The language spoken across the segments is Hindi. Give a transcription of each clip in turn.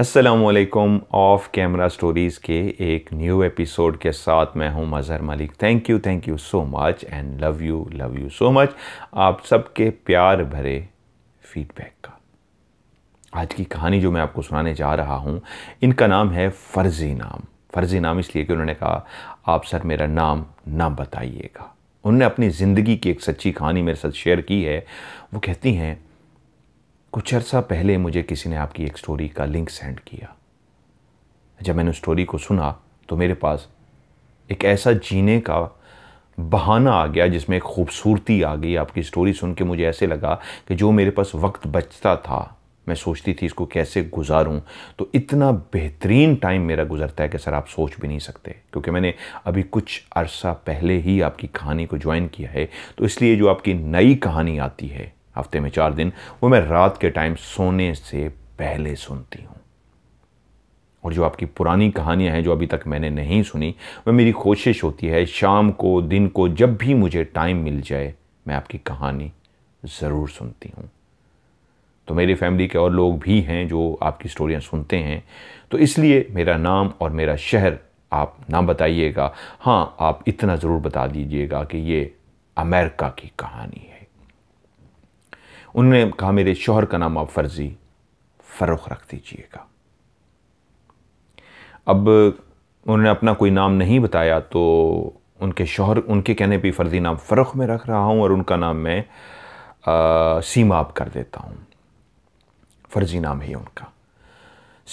असलकम ऑफ कैमरा स्टोरीज़ के एक न्यू एपिसोड के साथ मैं हूं Mazhar Malik thank you thank you so much and love you love you so much आप सबके प्यार भरे फीडबैक का आज की कहानी जो मैं आपको सुनाने जा रहा हूं इनका नाम है फ़र्ज़ी नाम फ़र्ज़ी नाम इसलिए कि उन्होंने कहा आप सर मेरा नाम ना बताइएगा उन्होंने अपनी ज़िंदगी की एक सच्ची कहानी मेरे साथ शेयर की है वो कहती हैं कुछ अर्सा पहले मुझे किसी ने आपकी एक स्टोरी का लिंक सेंड किया जब मैंने उस स्टोरी को सुना तो मेरे पास एक ऐसा जीने का बहाना आ गया जिसमें एक खूबसूरती आ गई आपकी स्टोरी सुन के मुझे ऐसे लगा कि जो मेरे पास वक्त बचता था मैं सोचती थी इसको कैसे गुजारूं तो इतना बेहतरीन टाइम मेरा गुजरता है कि सर आप सोच भी नहीं सकते क्योंकि मैंने अभी कुछ अरसा पहले ही आपकी कहानी को ज्वाइन किया है तो इसलिए जो आपकी नई कहानी आती है हफ्ते में चार दिन वो मैं रात के टाइम सोने से पहले सुनती हूँ और जो आपकी पुरानी कहानियाँ हैं जो अभी तक मैंने नहीं सुनी वह मेरी कोशिश होती है शाम को दिन को जब भी मुझे टाइम मिल जाए मैं आपकी कहानी ज़रूर सुनती हूँ तो मेरी फैमिली के और लोग भी हैं जो आपकी स्टोरियाँ सुनते हैं तो इसलिए मेरा नाम और मेरा शहर आप ना बताइएगा हाँ आप इतना ज़रूर बता दीजिएगा कि ये अमेरिका की कहानी है उन्होंने कहा मेरे शोहर का नाम आप फर्जी फ़रुख रख दीजिएगा अब उन्होंने अपना कोई नाम नहीं बताया तो उनके शोहर उनके कहने पर फ़र्जी नाम फ़रुख में रख रहा हूँ और उनका नाम मैं सीमाब कर देता हूँ फ़र्जी नाम है उनका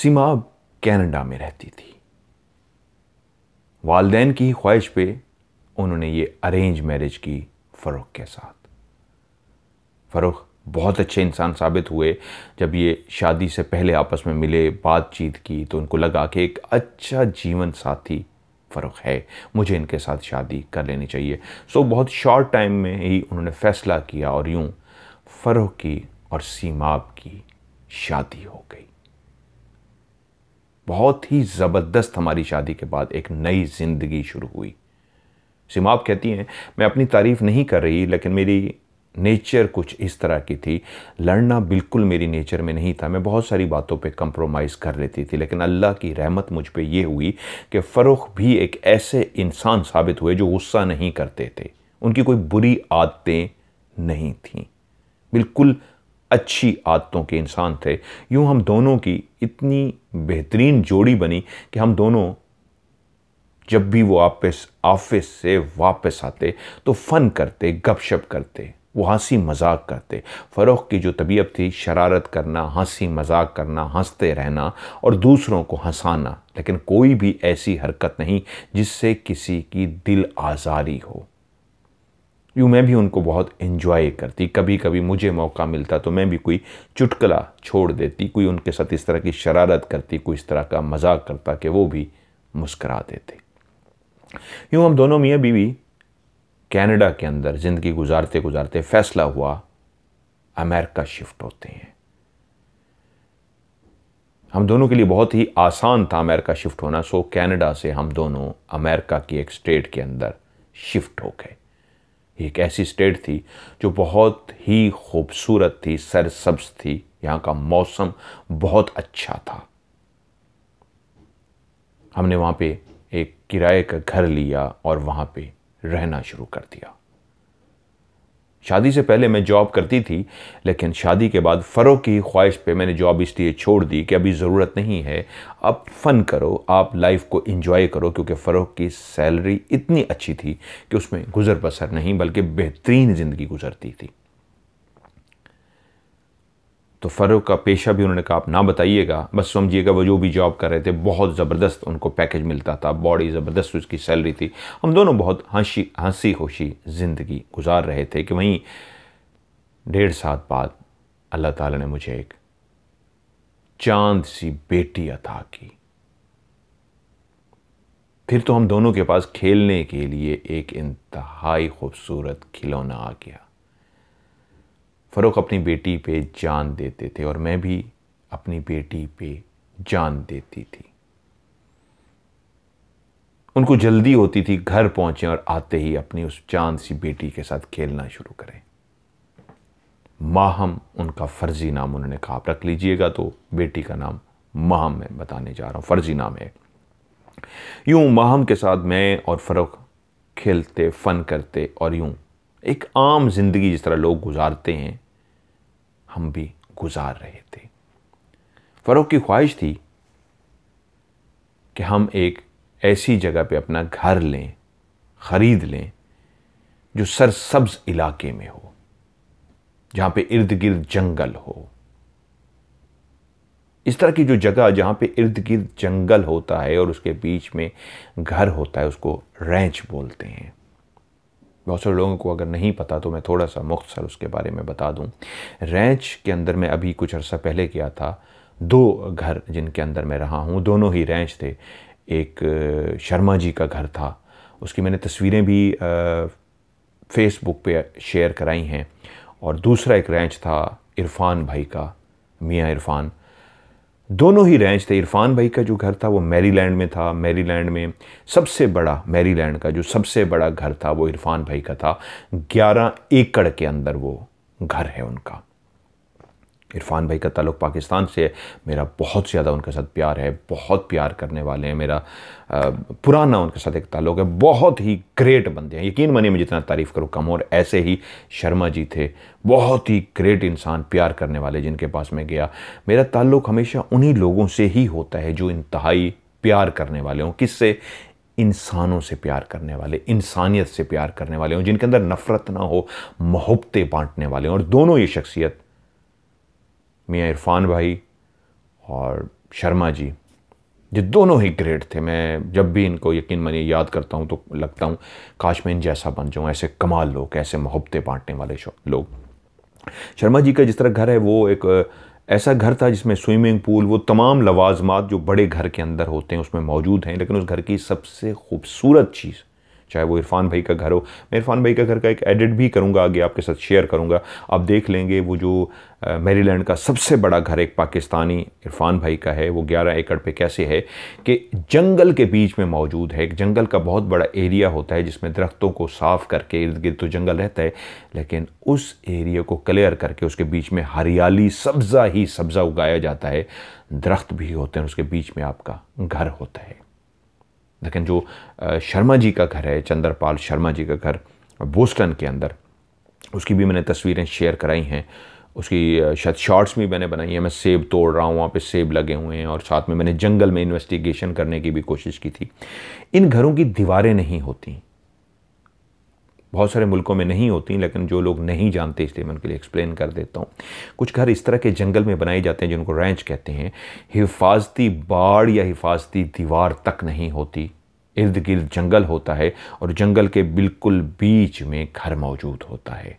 सीमाब कैनेडा में रहती थी वालदेन की ख्वाहिश पे उन्होंने ये अरेंज मैरिज की फ़रुख के साथ फ़रुख बहुत अच्छे इंसान साबित हुए जब ये शादी से पहले आपस में मिले बातचीत की तो उनको लगा कि एक अच्छा जीवन साथी फ़र्क है मुझे इनके साथ शादी कर लेनी चाहिए सो so, बहुत शॉर्ट टाइम में ही उन्होंने फ़ैसला किया और यूँ फ़रोह की और सीमाब की शादी हो गई बहुत ही ज़बरदस्त हमारी शादी के बाद एक नई ज़िंदगी शुरू हुई सिमाब कहती हैं मैं अपनी तारीफ़ नहीं कर रही लेकिन मेरी नेचर कुछ इस तरह की थी लड़ना बिल्कुल मेरी नेचर में नहीं था मैं बहुत सारी बातों पे कंप्रोमाइज़ कर लेती थी लेकिन अल्लाह की रहमत मुझ पे ये हुई कि फ़रुख भी एक ऐसे इंसान साबित हुए जो गुस्सा नहीं करते थे उनकी कोई बुरी आदतें नहीं थीं बिल्कुल अच्छी आदतों के इंसान थे यूँ हम दोनों की इतनी बेहतरीन जोड़ी बनी कि हम दोनों जब भी वो वापस ऑफिस से वापस आते तो फ़न करते गपशप करते वो हंसी मजाक करते फ़रोख की जो तबीयत थी शरारत करना हंसी मजाक करना हंसते रहना और दूसरों को हंसाना लेकिन कोई भी ऐसी हरकत नहीं जिससे किसी की दिल आज़ारी हो यूँ मैं भी उनको बहुत इन्जॉय करती कभी कभी मुझे मौका मिलता तो मैं भी कोई चुटकला छोड़ देती कोई उनके साथ इस तरह की शरारत करती कोई इस तरह का मजाक करता कि वो भी मुस्करा देते यूँ हम दोनों मियाँ बीवी कनाडा के अंदर ज़िंदगी गुजारते गुजारते फैसला हुआ अमेरिका शिफ्ट होते हैं हम दोनों के लिए बहुत ही आसान था अमेरिका शिफ्ट होना सो कनाडा से हम दोनों अमेरिका की एक स्टेट के अंदर शिफ्ट हो गए एक ऐसी स्टेट थी जो बहुत ही खूबसूरत थी सरसब्ज थी यहाँ का मौसम बहुत अच्छा था हमने वहाँ पे एक किराए का घर लिया और वहाँ पे रहना शुरू कर दिया शादी से पहले मैं जॉब करती थी लेकिन शादी के बाद फ़रोग की ख्वाहिश पे मैंने जॉब इसलिए छोड़ दी कि अभी ज़रूरत नहीं है अब फ़न करो आप लाइफ को इन्जॉय करो क्योंकि फ़रोग की सैलरी इतनी अच्छी थी कि उसमें गुज़र बसर नहीं बल्कि बेहतरीन ज़िंदगी गुजरती थी तो फ़र्व का पेशा भी उन्होंने कहा आप ना बताइएगा बस समझिएगा वो जो भी जॉब कर रहे थे बहुत ज़बरदस्त उनको पैकेज मिलता था बॉडी ज़बरदस्त उसकी सैलरी थी हम दोनों बहुत हंसी हंसी खुशी ज़िंदगी गुजार रहे थे कि वहीं डेढ़ साल बाद अल्लाह ताला ने मुझे एक चांद सी बेटी अता की फिर तो हम दोनों के पास खेलने के लिए एक इंतहाई खूबसूरत खिलौना आ गया फ़रूख अपनी बेटी पे जान देते थे और मैं भी अपनी बेटी पे जान देती थी उनको जल्दी होती थी घर पहुंचे और आते ही अपनी उस चांद सी बेटी के साथ खेलना शुरू करें माहम उनका फर्जी नाम उन्होंने कहा आप रख लीजिएगा तो बेटी का नाम माहम मैं बताने जा रहा हूं फर्जी नाम है यूं माहम के साथ मैं और फ़रूख खेलते फ़न करते और यूं एक आम ज़िंदगी जिस तरह लोग गुजारते हैं हम भी गुजार रहे थे फरोख की ख्वाहिश थी कि हम एक ऐसी जगह पे अपना घर लें ख़रीद लें जो सरसब्ज इलाके में हो जहां पे इर्द गिर्द जंगल हो इस तरह की जो जगह जहां पे इर्द गिर्द जंगल होता है और उसके बीच में घर होता है उसको रैंच बोलते हैं बहुत सारे लोगों को अगर नहीं पता तो मैं थोड़ा सा मुख्तसर उसके बारे में बता दूं रैंच के अंदर मैं अभी कुछ अर्सा पहले गया था दो घर जिनके अंदर मैं रहा हूँ दोनों ही रैंच थे एक शर्मा जी का घर था उसकी मैंने तस्वीरें भी फेसबुक पे शेयर कराई हैं और दूसरा एक रैंच था इरफान भाई का मियाँ इरफान दोनों ही रेंज थे इरफान भाई का जो घर था वो मैरीलैंड में था मैरीलैंड में सबसे बड़ा मैरीलैंड का जो सबसे बड़ा घर था वो इरफान भाई का था ग्यारह एकड़ के अंदर वो घर है उनका इरफान भाई का ताल्लुक पाकिस्तान से है मेरा बहुत ज़्यादा उनके साथ प्यार है बहुत प्यार करने वाले हैं मेरा पुराना उनके साथ एक ताल्लुक है बहुत ही ग्रेट बंदे हैं यकीन मानिए मैं जितना तारीफ़ करूँ कम और ऐसे ही शर्मा जी थे बहुत ही ग्रेट इंसान प्यार करने वाले जिनके पास मैं गया मेरा ताल्लुक हमेशा उन्हीं लोगों से ही होता है जो इंतहाई प्यार करने वाले हों से इंसानों से प्यार करने वाले इंसानियत से प्यार करने वाले हों जिनके अंदर नफ़रत ना हो मोहब्बतें बांटने वाले हों और दोनों ये शख्सियत मियाँ इरफान भाई और शर्मा जी ये दोनों ही ग्रेट थे मैं जब भी इनको यकीन मानिए याद करता हूँ तो लगता हूँ काश मैं इन जैसा बन जाऊँ ऐसे कमाल लोग ऐसे मोहब्बतें बांटने वाले लोग शर्मा जी का जिस तरह घर है वो एक ऐसा घर था जिसमें स्विमिंग पूल वो तमाम लवाजमात जो बड़े घर के अंदर होते हैं उसमें मौजूद हैं लेकिन उस घर की सबसे खूबसूरत चीज़ चाहे वो इरफान भाई का घर हो मैं इरफान भाई का घर का एक एडिट भी करूँगा आगे आपके साथ शेयर करूँगा आप देख लेंगे वो जो मेरीलैंड का सबसे बड़ा घर एक पाकिस्तानी इरफान भाई का है वो 11 एकड़ पे कैसे है कि जंगल के बीच में मौजूद है एक जंगल का बहुत बड़ा एरिया होता है जिसमें दरख्तों को साफ़ करके इर्द गिर्द तो जंगल रहता है लेकिन उस एरिया को क्लियर करके उसके बीच में हरियाली सब्ज़ा ही सब्ज़ा उगाया जाता है दरख्त भी होते हैं उसके बीच में आपका घर होता है लेकिन जो शर्मा जी का घर है चंद्रपाल शर्मा जी का घर बोस्टन के अंदर उसकी भी मैंने तस्वीरें शेयर कराई हैं उसकी शायद शॉर्ट्स भी मैंने बनाई हैं मैं सेब तोड़ रहा हूँ वहाँ पे सेब लगे हुए हैं और साथ में मैंने जंगल में इन्वेस्टिगेशन करने की भी कोशिश की थी इन घरों की दीवारें नहीं होती बहुत सारे मुल्कों में नहीं होती लेकिन जो लोग नहीं जानते इसलिए मैं उनके लिए एक्सप्लेन कर देता हूँ कुछ घर इस तरह के जंगल में बनाए जाते हैं जिनको रैंच कहते हैं हिफाजती बाड़ या हिफाजती दीवार तक नहीं होती इर्द गिर्द जंगल होता है और जंगल के बिल्कुल बीच में घर मौजूद होता है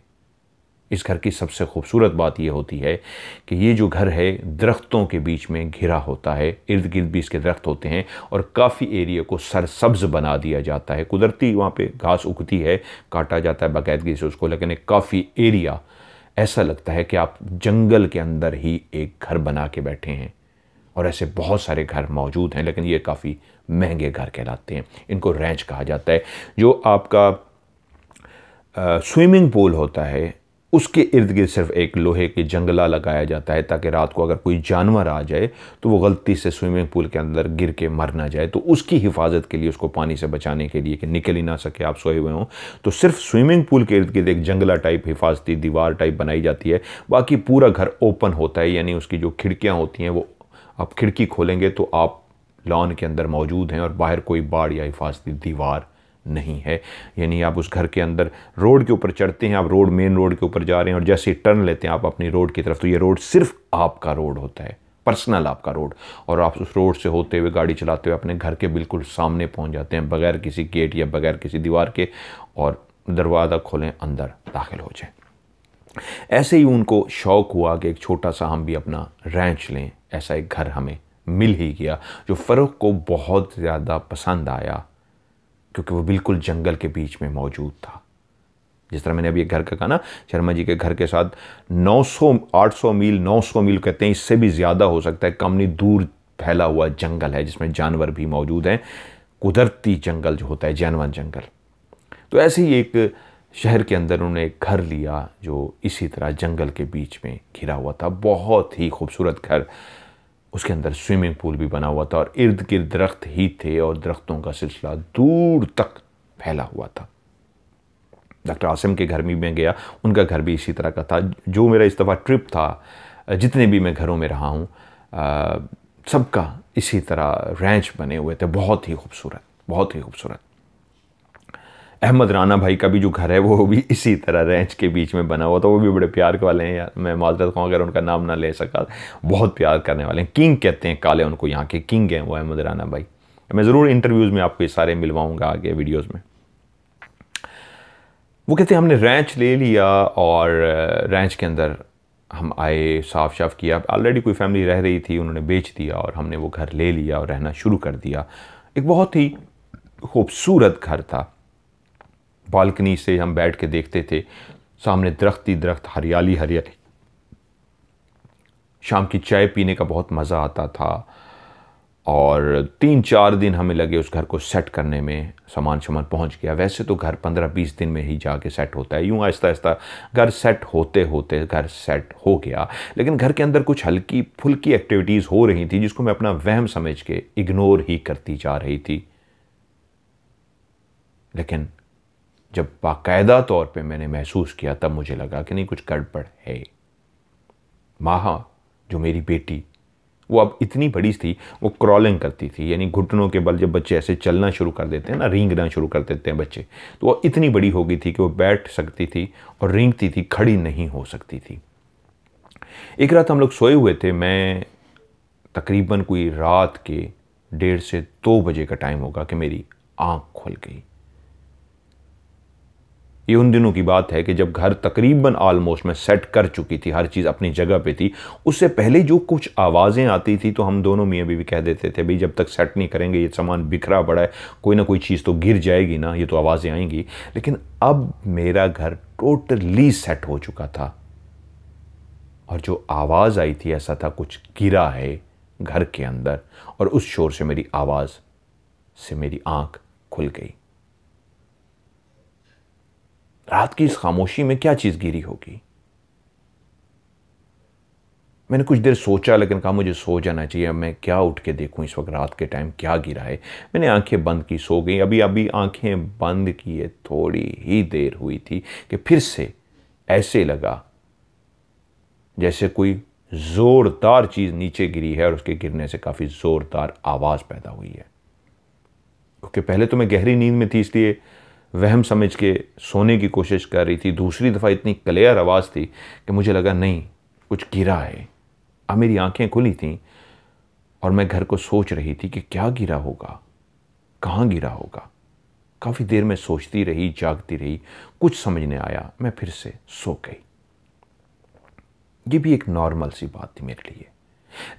इस घर की सबसे खूबसूरत बात यह होती है कि ये जो घर है दरख्तों के बीच में घिरा होता है इर्द गिर्द भी इसके दरख्त होते हैं और काफ़ी एरिया को सरसब्ज बना दिया जाता है कुदरती वहाँ पे घास उगती है काटा जाता है बाकायदगी से उसको लेकिन एक काफ़ी एरिया ऐसा लगता है कि आप जंगल के अंदर ही एक घर बना के बैठे हैं और ऐसे बहुत सारे घर मौजूद हैं लेकिन ये काफ़ी महंगे घर कहलाते हैं इनको रेंच कहा जाता है जो आपका स्विमिंग पूल होता है उसके इर्द गिर्द सिर्फ एक लोहे के जंगला लगाया जाता है ताकि रात को अगर कोई जानवर आ जाए तो वो गलती से स्विमिंग पूल के अंदर गिर के मर ना जाए तो उसकी हिफाजत के लिए उसको पानी से बचाने के लिए कि निकल ही ना सके आप सोए हुए हों तो सिर्फ स्विमिंग पूल के इर्द गिर्द एक जंगला टाइप हिफाजती दीवार टाइप बनाई जाती है बाकी पूरा घर ओपन होता है यानी उसकी जो खिड़कियाँ होती हैं वो आप खिड़की खोलेंगे तो आप लॉन के अंदर मौजूद हैं और बाहर कोई बाढ़ या हिफाजती दीवार नहीं है यानी आप उस घर के अंदर रोड के ऊपर चढ़ते हैं आप रोड मेन रोड के ऊपर जा रहे हैं और जैसे टर्न लेते हैं आप अपनी रोड की तरफ तो ये रोड सिर्फ आपका रोड होता है पर्सनल आपका रोड और आप उस रोड से होते हुए गाड़ी चलाते हुए अपने घर के बिल्कुल सामने पहुंच जाते हैं बगैर किसी गेट या बगैर किसी दीवार के और दरवाज़ा खोलें अंदर दाखिल हो जाए ऐसे ही उनको शौक़ हुआ कि एक छोटा सा हम भी अपना रैंच लें ऐसा एक घर हमें मिल ही गया जो फ़र्क को बहुत ज़्यादा पसंद आया क्योंकि वो बिल्कुल जंगल के बीच में मौजूद था जिस तरह मैंने अभी एक घर का कहा ना शर्मा जी के घर के साथ 900 800 मील 900 मील कहते हैं इससे भी ज़्यादा हो सकता है कम नहीं दूर फैला हुआ जंगल है जिसमें जानवर भी मौजूद हैं कुदरती जंगल जो होता है जैनवन जंगल तो ऐसे ही एक शहर के अंदर उन्होंने एक घर लिया जो इसी तरह जंगल के बीच में घिरा हुआ था बहुत ही खूबसूरत घर उसके अंदर स्विमिंग पूल भी बना हुआ था और इर्द गिर्द दरख्त ही थे और दरख्तों का सिलसिला दूर तक फैला हुआ था डॉक्टर आसिम के घर भी मैं गया उनका घर भी इसी तरह का था जो मेरा इस दफ़ा ट्रिप था जितने भी मैं घरों में रहा हूँ सबका इसी तरह रैंच बने हुए थे बहुत ही खूबसूरत बहुत ही खूबसूरत अहमद राना भाई का भी जो घर है वो भी इसी तरह रेंच के बीच में बना हुआ था वो भी बड़े प्यार के वाले हैं यार मैं माजरत कहूँ अगर उनका नाम ना ले सका बहुत प्यार करने वाले हैं किंग कहते हैं काले उनको यहाँ के किंग हैं वो अहमद राना भाई मैं ज़रूर इंटरव्यूज़ में आपको ये सारे मिलवाऊँगा आगे वीडियोज़ में वो कहते हैं हमने रैंच ले लिया और रैंच के अंदर हम आए साफ शाफ किया ऑलरेडी कोई फैमिली रह रही थी उन्होंने बेच दिया और हमने वो घर ले लिया और रहना शुरू कर दिया एक बहुत ही खूबसूरत घर था बालकनी से हम बैठ के देखते थे सामने दरख्त ही दरख्त हरियाली हरियाली शाम की चाय पीने का बहुत मज़ा आता था और तीन चार दिन हमें लगे उस घर को सेट करने में सामान सामान पहुंच गया वैसे तो घर पंद्रह बीस दिन में ही जाके सेट होता है यूँ आहिस्ता आहिस्ता घर सेट होते होते घर सेट हो गया लेकिन घर के अंदर कुछ हल्की फुल्की एक्टिविटीज़ हो रही थी जिसको मैं अपना वहम समझ के इग्नोर ही करती जा रही थी लेकिन जब बाकायदा तौर पे मैंने महसूस किया तब मुझे लगा कि नहीं कुछ गड़बड़ है माहा जो मेरी बेटी वो अब इतनी बड़ी थी वो क्रॉलिंग करती थी यानी घुटनों के बल जब बच्चे ऐसे चलना शुरू कर देते हैं ना रींगना शुरू कर देते हैं बच्चे तो वो इतनी बड़ी हो गई थी कि वो बैठ सकती थी और रींगती थी खड़ी नहीं हो सकती थी एक रात हम लोग सोए हुए थे मैं तकरीबन कोई रात के डेढ़ से दो बजे का टाइम होगा कि मेरी आँख खुल गई ये उन दिनों की बात है कि जब घर तकरीबन आलमोस्ट में सेट कर चुकी थी हर चीज़ अपनी जगह पे थी उससे पहले जो कुछ आवाज़ें आती थी तो हम दोनों मियाँ बीवी कह देते थे भाई जब तक सेट नहीं करेंगे ये सामान बिखरा पड़ा है कोई ना कोई चीज़ तो गिर जाएगी ना ये तो आवाज़ें आएंगी लेकिन अब मेरा घर टोटली सेट हो चुका था और जो आवाज़ आई थी ऐसा था कुछ गिरा है घर के अंदर और उस शोर से मेरी आवाज़ से मेरी आँख खुल गई रात की इस खामोशी में क्या चीज़ गिरी होगी मैंने कुछ देर सोचा लेकिन कहा मुझे सो जाना चाहिए अब मैं क्या उठ के देखूं इस वक्त रात के टाइम क्या गिरा है मैंने आंखें बंद की सो गई अभी अभी आंखें बंद किए थोड़ी ही देर हुई थी कि फिर से ऐसे लगा जैसे कोई ज़ोरदार चीज़ नीचे गिरी है और उसके गिरने से काफ़ी ज़ोरदार आवाज़ पैदा हुई है क्योंकि पहले तो मैं गहरी नींद में थी इसलिए वहम समझ के सोने की कोशिश कर रही थी दूसरी दफ़ा इतनी क्लियर आवाज़ थी कि मुझे लगा नहीं कुछ गिरा है अब मेरी आंखें खुली थीं और मैं घर को सोच रही थी कि क्या गिरा होगा कहाँ गिरा होगा काफ़ी देर में सोचती रही जागती रही कुछ समझने आया मैं फिर से सो गई ये भी एक नॉर्मल सी बात थी मेरे लिए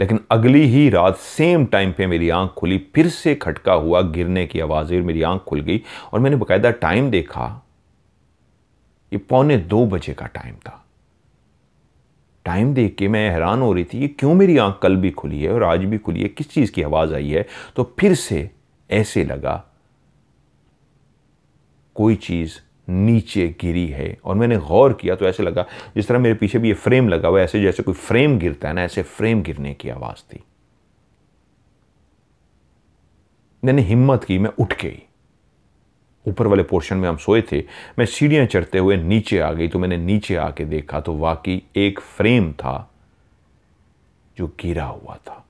लेकिन अगली ही रात सेम टाइम पे मेरी आंख खुली फिर से खटका हुआ गिरने की आवाज़ हुई मेरी आंख खुल गई और मैंने बकायदा टाइम देखा ये पौने दो बजे का टाइम था टाइम देख के मैं हैरान हो रही थी ये क्यों मेरी आंख कल भी खुली है और आज भी खुली है किस चीज़ की आवाज़ आई है तो फिर से ऐसे लगा कोई चीज़ नीचे गिरी है और मैंने गौर किया तो ऐसे लगा जिस तरह मेरे पीछे भी ये फ्रेम लगा हुआ ऐसे जैसे कोई फ्रेम गिरता है ना ऐसे फ्रेम गिरने की आवाज़ थी मैंने हिम्मत की मैं उठ गई ऊपर वाले पोर्शन में हम सोए थे मैं सीढ़ियां चढ़ते हुए नीचे आ गई तो मैंने नीचे आके देखा तो वाकई एक फ्रेम था जो गिरा हुआ था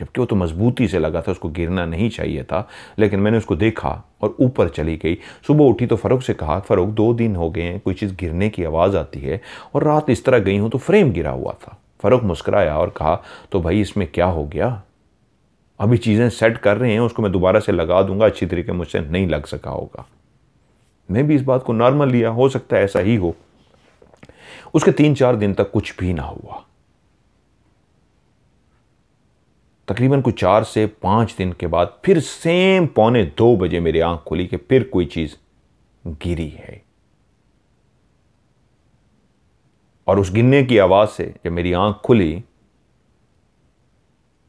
जबकि वो तो मजबूती से लगा था उसको गिरना नहीं चाहिए था लेकिन मैंने उसको देखा और ऊपर चली गई सुबह उठी तो फ़रूक से कहा फ़रूक दो दिन हो गए हैं कोई चीज़ गिरने की आवाज़ आती है और रात इस तरह गई हूँ तो फ्रेम गिरा हुआ था फ़रूक मुस्कराया और कहा तो भाई इसमें क्या हो गया अभी चीज़ें सेट कर रहे हैं उसको मैं दोबारा से लगा दूंगा अच्छी तरीके मुझसे नहीं लग सका होगा मैं भी इस बात को नॉर्मल लिया हो सकता है ऐसा ही हो उसके तीन चार दिन तक कुछ भी ना हुआ तकरीबन कुछ चार से पाँच दिन के बाद फिर सेम पौने दो बजे मेरी आंख खुली कि फिर कोई चीज़ गिरी है और उस गिरने की आवाज़ से जब मेरी आंख खुली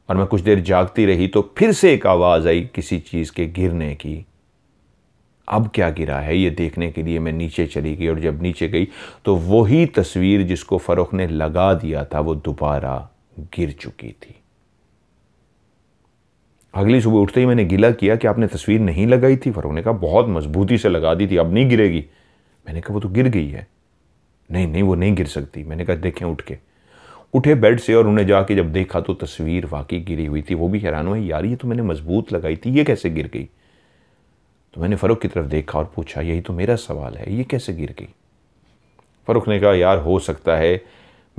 और मैं कुछ देर जागती रही तो फिर से एक आवाज़ आई किसी चीज़ के गिरने की अब क्या गिरा है ये देखने के लिए मैं नीचे चली गई और जब नीचे गई तो वही तस्वीर जिसको फरोख ने लगा दिया था वो दोबारा गिर चुकी थी अगली सुबह उठते ही मैंने गिला किया कि आपने तस्वीर नहीं लगाई थी फरोने ने कहा बहुत मजबूती से लगा दी थी अब नहीं गिरेगी मैंने कहा वो तो गिर गई है नहीं नहीं वो नहीं गिर सकती मैंने कहा देखें उठ के उठे बेड से और उन्हें जाके जब देखा तो तस्वीर वाकई गिरी हुई थी वो भी हैरान हुए यार ये तो मैंने मजबूत लगाई थी ये कैसे गिर गई तो मैंने फ़रुख की तरफ देखा और पूछा यही तो मेरा सवाल है ये कैसे गिर गई फ़रुख ने कहा यार हो सकता है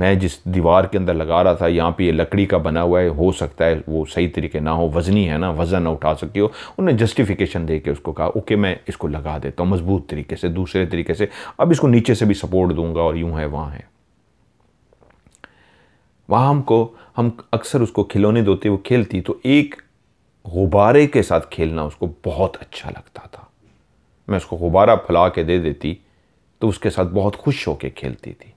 मैं जिस दीवार के अंदर लगा रहा था यहाँ पे ये लकड़ी का बना हुआ है हो सकता है वो सही तरीके ना हो वज़नी है ना वज़न ना उठा सकती हो उन्हें जस्टिफिकेशन दे के उसको कहा ओके मैं इसको लगा देता हूँ मज़बूत तरीके से दूसरे तरीके से अब इसको नीचे से भी सपोर्ट दूंगा और यूँ है वहाँ है वहाँ हमको हम अक्सर उसको खिलौने देते वो खेलती तो एक गुब्बारे के साथ खेलना उसको बहुत अच्छा लगता था मैं उसको गुब्बारा फैला के दे देती तो उसके साथ बहुत खुश होकर खेलती थी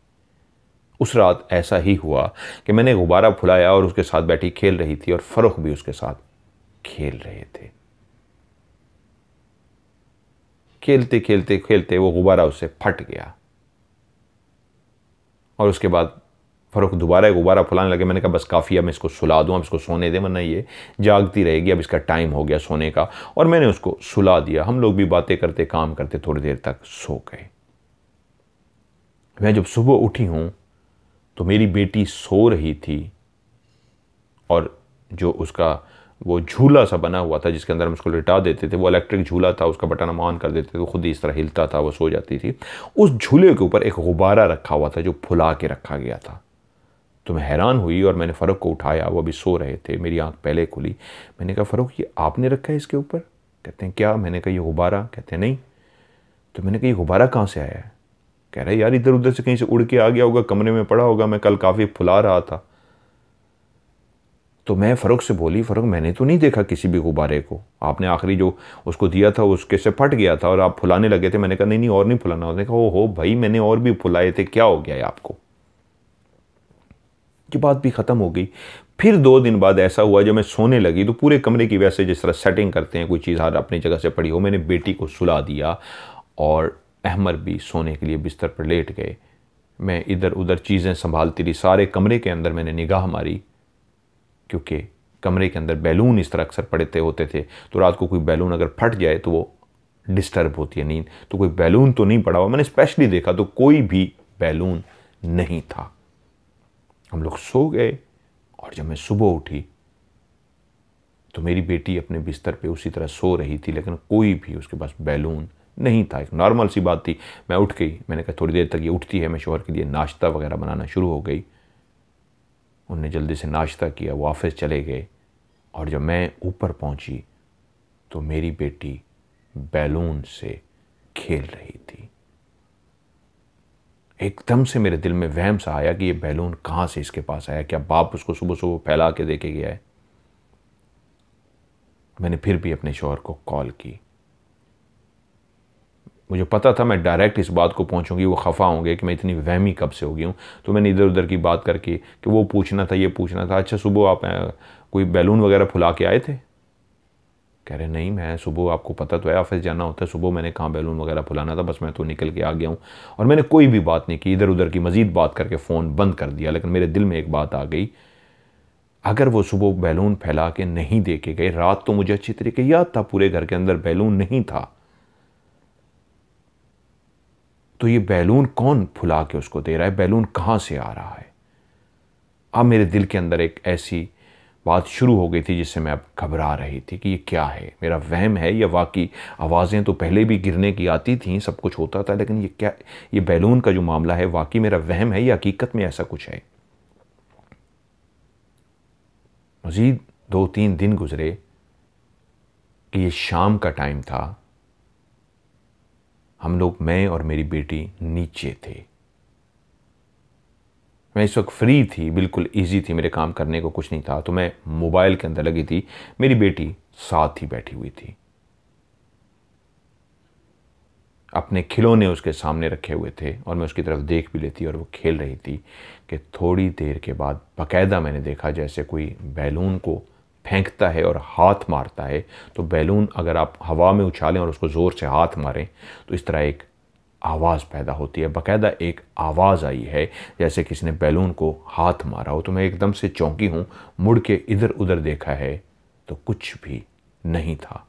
उस रात ऐसा ही हुआ कि मैंने गुब्बारा फुलाया और उसके साथ बैठी खेल रही थी और फ़रुख भी उसके साथ खेल रहे थे खेलते खेलते खेलते वो गुब्बारा उससे फट गया और उसके बाद फ़रुख दोबारा गुब्बारा फुलाने लगे मैंने कहा बस काफ़ी अब मैं इसको सुला दूँ अब इसको सोने दें वरना ये जागती रहेगी अब इसका टाइम हो गया सोने का और मैंने उसको सुला दिया हम लोग भी बातें करते काम करते थोड़ी देर तक सो गए मैं जब सुबह उठी हूँ तो मेरी बेटी सो रही थी और जो उसका वो झूला सा बना हुआ था जिसके अंदर हम उसको लिटा देते थे वो इलेक्ट्रिक झूला था उसका बटन हम ऑन कर देते थे वो खुद ही इस तरह हिलता था वो सो जाती थी उस झूले के ऊपर एक गुब्बारा रखा हुआ था जो फुला के रखा गया था तो मैं हैरान हुई और मैंने फ़र्क को उठाया वो अभी सो रहे थे मेरी आँख पहले खुली मैंने कहा फ़र्क ये आपने रखा है इसके ऊपर कहते हैं क्या मैंने कहा ये गुब्बारा कहते हैं नहीं तो मैंने कहा ये गुब्बारा कहाँ से आया है कह रहा है यार इधर उधर से कहीं से उड़ के आ गया होगा कमरे में पड़ा होगा मैं कल काफ़ी फुला रहा था तो मैं फरुख से बोली फरुख मैंने तो नहीं देखा किसी भी गुब्बारे को आपने आखिरी जो उसको दिया था उसके से फट गया था और आप फुलाने लगे थे मैंने कहा नहीं नहीं और नहीं फुलाना उसने कहा ओ हो भाई मैंने और भी फुलाए थे क्या हो गया है आपको ये बात भी ख़त्म हो गई फिर दो दिन बाद ऐसा हुआ जब मैं सोने लगी तो पूरे कमरे की वैसे जिस तरह सेटिंग करते हैं कोई चीज़ हर अपनी जगह से पड़ी हो मैंने बेटी को सुला दिया और अहमर भी सोने के लिए बिस्तर पर लेट गए मैं इधर उधर चीज़ें संभालती रही सारे कमरे के अंदर मैंने निगाह मारी क्योंकि कमरे के अंदर बैलून इस तरह अक्सर पड़े होते थे तो रात को कोई बैलून अगर फट जाए तो वो डिस्टर्ब होती है नींद तो कोई बैलून तो नहीं पड़ा हुआ मैंने स्पेशली देखा तो कोई भी बैलून नहीं था हम लोग सो गए और जब मैं सुबह उठी तो मेरी बेटी अपने बिस्तर पे उसी तरह सो रही थी लेकिन कोई भी उसके पास बैलून नहीं था एक नॉर्मल सी बात थी मैं उठ गई मैंने कहा थोड़ी देर तक ये उठती है मैं शोहर के लिए नाश्ता वगैरह बनाना शुरू हो गई उनने जल्दी से नाश्ता किया वो ऑफिस चले गए और जब मैं ऊपर पहुंची तो मेरी बेटी बैलून से खेल रही थी एकदम से मेरे दिल में वहम सा आया कि ये बैलून कहाँ से इसके पास आया क्या बाप उसको सुबह सुबह फैला के देखे गया है मैंने फिर भी अपने शोहर को कॉल की मुझे पता था मैं डायरेक्ट इस बात को पहुंचूंगी वो खफा होंगे कि मैं इतनी वहमी कब से हो गई हूँ तो मैंने इधर उधर की बात करके कि वो पूछना था ये पूछना था अच्छा सुबह आप कोई बैलून वगैरह फुला के आए थे कह रहे नहीं मैं सुबह आपको पता तो है ऑफिस जाना होता है सुबह मैंने कहाँ बैलून वगैरह फुलाना था बस मैं तो निकल के आ गया हूँ और मैंने कोई भी बात नहीं की इधर उधर की मज़ीद बात करके फ़ोन बंद कर दिया लेकिन मेरे दिल में एक बात आ गई अगर वो सुबह बैलून फैला के नहीं दे के गए रात तो मुझे अच्छी तरीके याद था पूरे घर के अंदर बैलून नहीं था तो ये बैलून कौन फुला के उसको दे रहा है बैलून कहाँ से आ रहा है अब मेरे दिल के अंदर एक ऐसी बात शुरू हो गई थी जिससे मैं अब घबरा रही थी कि ये क्या है मेरा वहम है या वाकई आवाज़ें तो पहले भी गिरने की आती थी सब कुछ होता था लेकिन ये क्या ये बैलून का जो मामला है वाकई मेरा वहम है या हकीकत में ऐसा कुछ है मज़ीद दो तीन दिन गुजरे कि ये शाम का टाइम था हम लोग मैं और मेरी बेटी नीचे थे मैं इस वक्त फ्री थी बिल्कुल इजी थी मेरे काम करने को कुछ नहीं था तो मैं मोबाइल के अंदर लगी थी मेरी बेटी साथ ही बैठी हुई थी अपने खिलौने उसके सामने रखे हुए थे और मैं उसकी तरफ देख भी लेती और वो खेल रही थी कि थोड़ी देर के बाद बाकायदा मैंने देखा जैसे कोई बैलून को फेंकता है और हाथ मारता है तो बैलून अगर आप हवा में उछालें और उसको ज़ोर से हाथ मारें तो इस तरह एक आवाज़ पैदा होती है बकायदा एक आवाज़ आई है जैसे किसी ने बैलून को हाथ मारा हो तो मैं एकदम से चौंकी हूँ मुड़ के इधर उधर देखा है तो कुछ भी नहीं था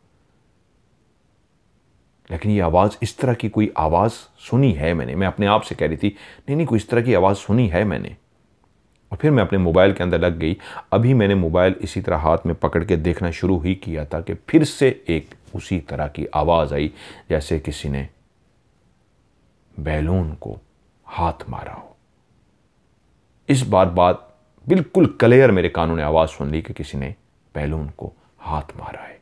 लेकिन ये आवाज़ इस तरह की कोई आवाज़ सुनी है मैंने मैं अपने आप से कह रही थी नहीं नहीं कोई इस तरह की आवाज़ सुनी है मैंने और फिर मैं अपने मोबाइल के अंदर लग गई अभी मैंने मोबाइल इसी तरह हाथ में पकड़ के देखना शुरू ही किया था कि फिर से एक उसी तरह की आवाज़ आई जैसे किसी ने बैलून को हाथ मारा हो इस बार बात बिल्कुल क्लियर मेरे कानों ने आवाज़ सुन ली कि किसी ने बैलून को हाथ मारा है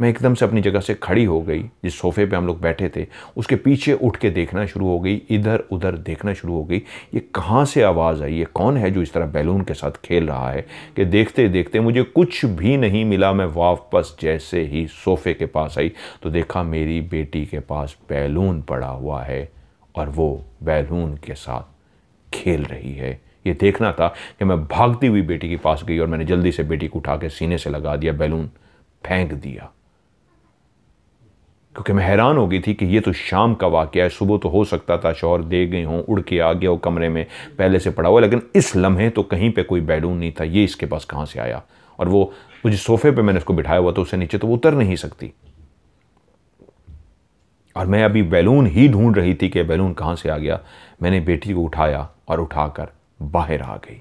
मैं एकदम से अपनी जगह से खड़ी हो गई जिस सोफ़े पे हम लोग बैठे थे उसके पीछे उठ के देखना शुरू हो गई इधर उधर देखना शुरू हो गई ये कहाँ से आवाज़ आई ये कौन है जो इस तरह बैलून के साथ खेल रहा है कि देखते देखते मुझे कुछ भी नहीं मिला मैं वापस जैसे ही सोफ़े के पास आई तो देखा मेरी बेटी के पास बैलून पड़ा हुआ है और वो बैलून के साथ खेल रही है ये देखना था कि मैं भागती हुई बेटी के पास गई और मैंने जल्दी से बेटी को उठा के सीने से लगा दिया बैलून फेंक दिया क्योंकि मैं हैरान हो गई थी कि ये तो शाम का वाक़ है सुबह तो हो सकता था शोहर दे गए हों उड़ के आ गया हो कमरे में पहले से पड़ा हुआ लेकिन इस लम्हे तो कहीं पे कोई बैलून नहीं था ये इसके पास कहाँ से आया और वो मुझे सोफ़े पे मैंने उसको बिठाया हुआ तो उसे नीचे तो वो उतर नहीं सकती और मैं अभी बैलून ही ढूंढ रही थी कि बैलून कहाँ से आ गया मैंने बेटी को उठाया और उठाकर बाहर आ गई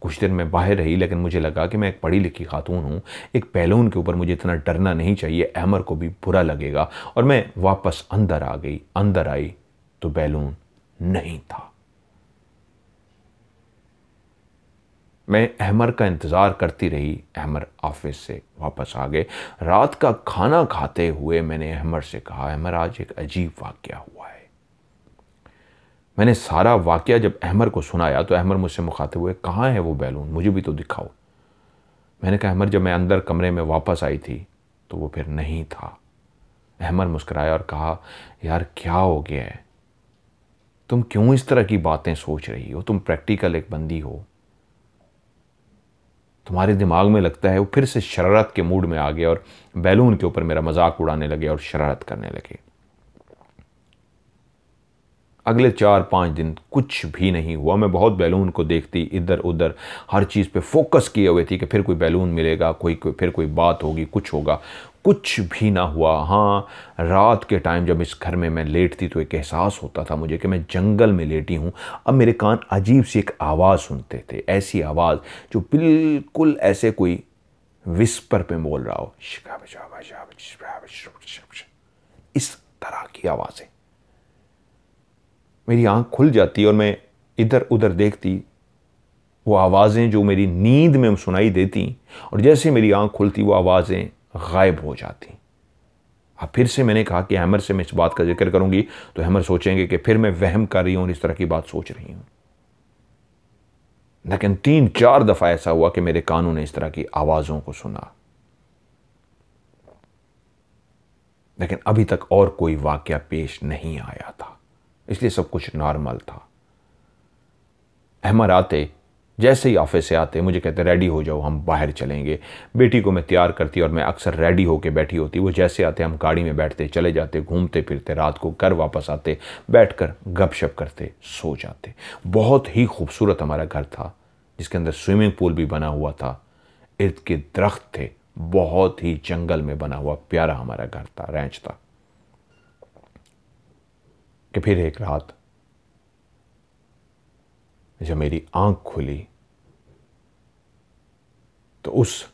कुछ देर मैं बाहर रही लेकिन मुझे लगा कि मैं एक पढ़ी लिखी खातून हूँ एक पहलून के ऊपर मुझे इतना डरना नहीं चाहिए अहमर को भी बुरा लगेगा और मैं वापस अंदर आ गई अंदर आई तो बैलून नहीं था मैं अहमर का इंतज़ार करती रही अहमर ऑफिस से वापस आ गए रात का खाना खाते हुए मैंने अहमर से कहा अहमर आज एक अजीब वाक्य हुआ मैंने सारा वाक़ जब अहमर को सुनाया तो अहमर मुझसे मुखातिब हुए कहाँ है वो बैलून मुझे भी तो दिखाओ मैंने कहा अहमर जब मैं अंदर कमरे में वापस आई थी तो वो फिर नहीं था अहमर मुस्कराया और कहा यार क्या हो गया है तुम क्यों इस तरह की बातें सोच रही हो तुम प्रैक्टिकल एक बंदी हो तुम्हारे दिमाग में लगता है वो फिर से शरारत के मूड में आ गया और बैलून के ऊपर मेरा मजाक उड़ाने लगे और शरारत करने लगे अगले चार पाँच दिन कुछ भी नहीं हुआ मैं बहुत बैलून को देखती इधर उधर हर चीज़ पे फोकस किए हुए थी कि फिर कोई बैलून मिलेगा कोई फिर कोई बात होगी कुछ होगा कुछ भी ना हुआ हाँ रात के टाइम जब इस घर में मैं लेटती तो एक एहसास होता था मुझे कि मैं जंगल में लेटी हूँ अब मेरे कान अजीब सी एक आवाज़ सुनते थे ऐसी आवाज़ जो बिल्कुल ऐसे कोई विस्पर पे बोल रहा हो इस तरह की आवाज़ें मेरी आंख खुल जाती और मैं इधर उधर देखती वो आवाज़ें जो मेरी नींद में सुनाई देती और जैसे मेरी आंख खुलती वो आवाज़ें गायब हो जाती अब फिर से मैंने कहा कि हैमर से मैं इस बात का जिक्र करूंगी तो हैमर सोचेंगे कि फिर मैं वहम कर रही हूं और इस तरह की बात सोच रही हूं लेकिन तीन चार दफ़ा ऐसा हुआ कि मेरे कानों ने इस तरह की आवाज़ों को सुना लेकिन अभी तक और कोई वाक्य पेश नहीं आया था इसलिए सब कुछ नॉर्मल था अहमर आते जैसे ही ऑफिस से आते मुझे कहते रेडी हो जाओ हम बाहर चलेंगे बेटी को मैं तैयार करती और मैं अक्सर रेडी होके बैठी होती वो जैसे आते हम गाड़ी में बैठते चले जाते घूमते फिरते रात को घर वापस आते बैठकर गपशप करते सो जाते बहुत ही खूबसूरत हमारा घर था जिसके अंदर स्विमिंग पूल भी बना हुआ था इर्द के दरख्त थे बहुत ही जंगल में बना हुआ प्यारा हमारा घर था रैंच था कि फिर एक रात जब मेरी आंख खुली तो उस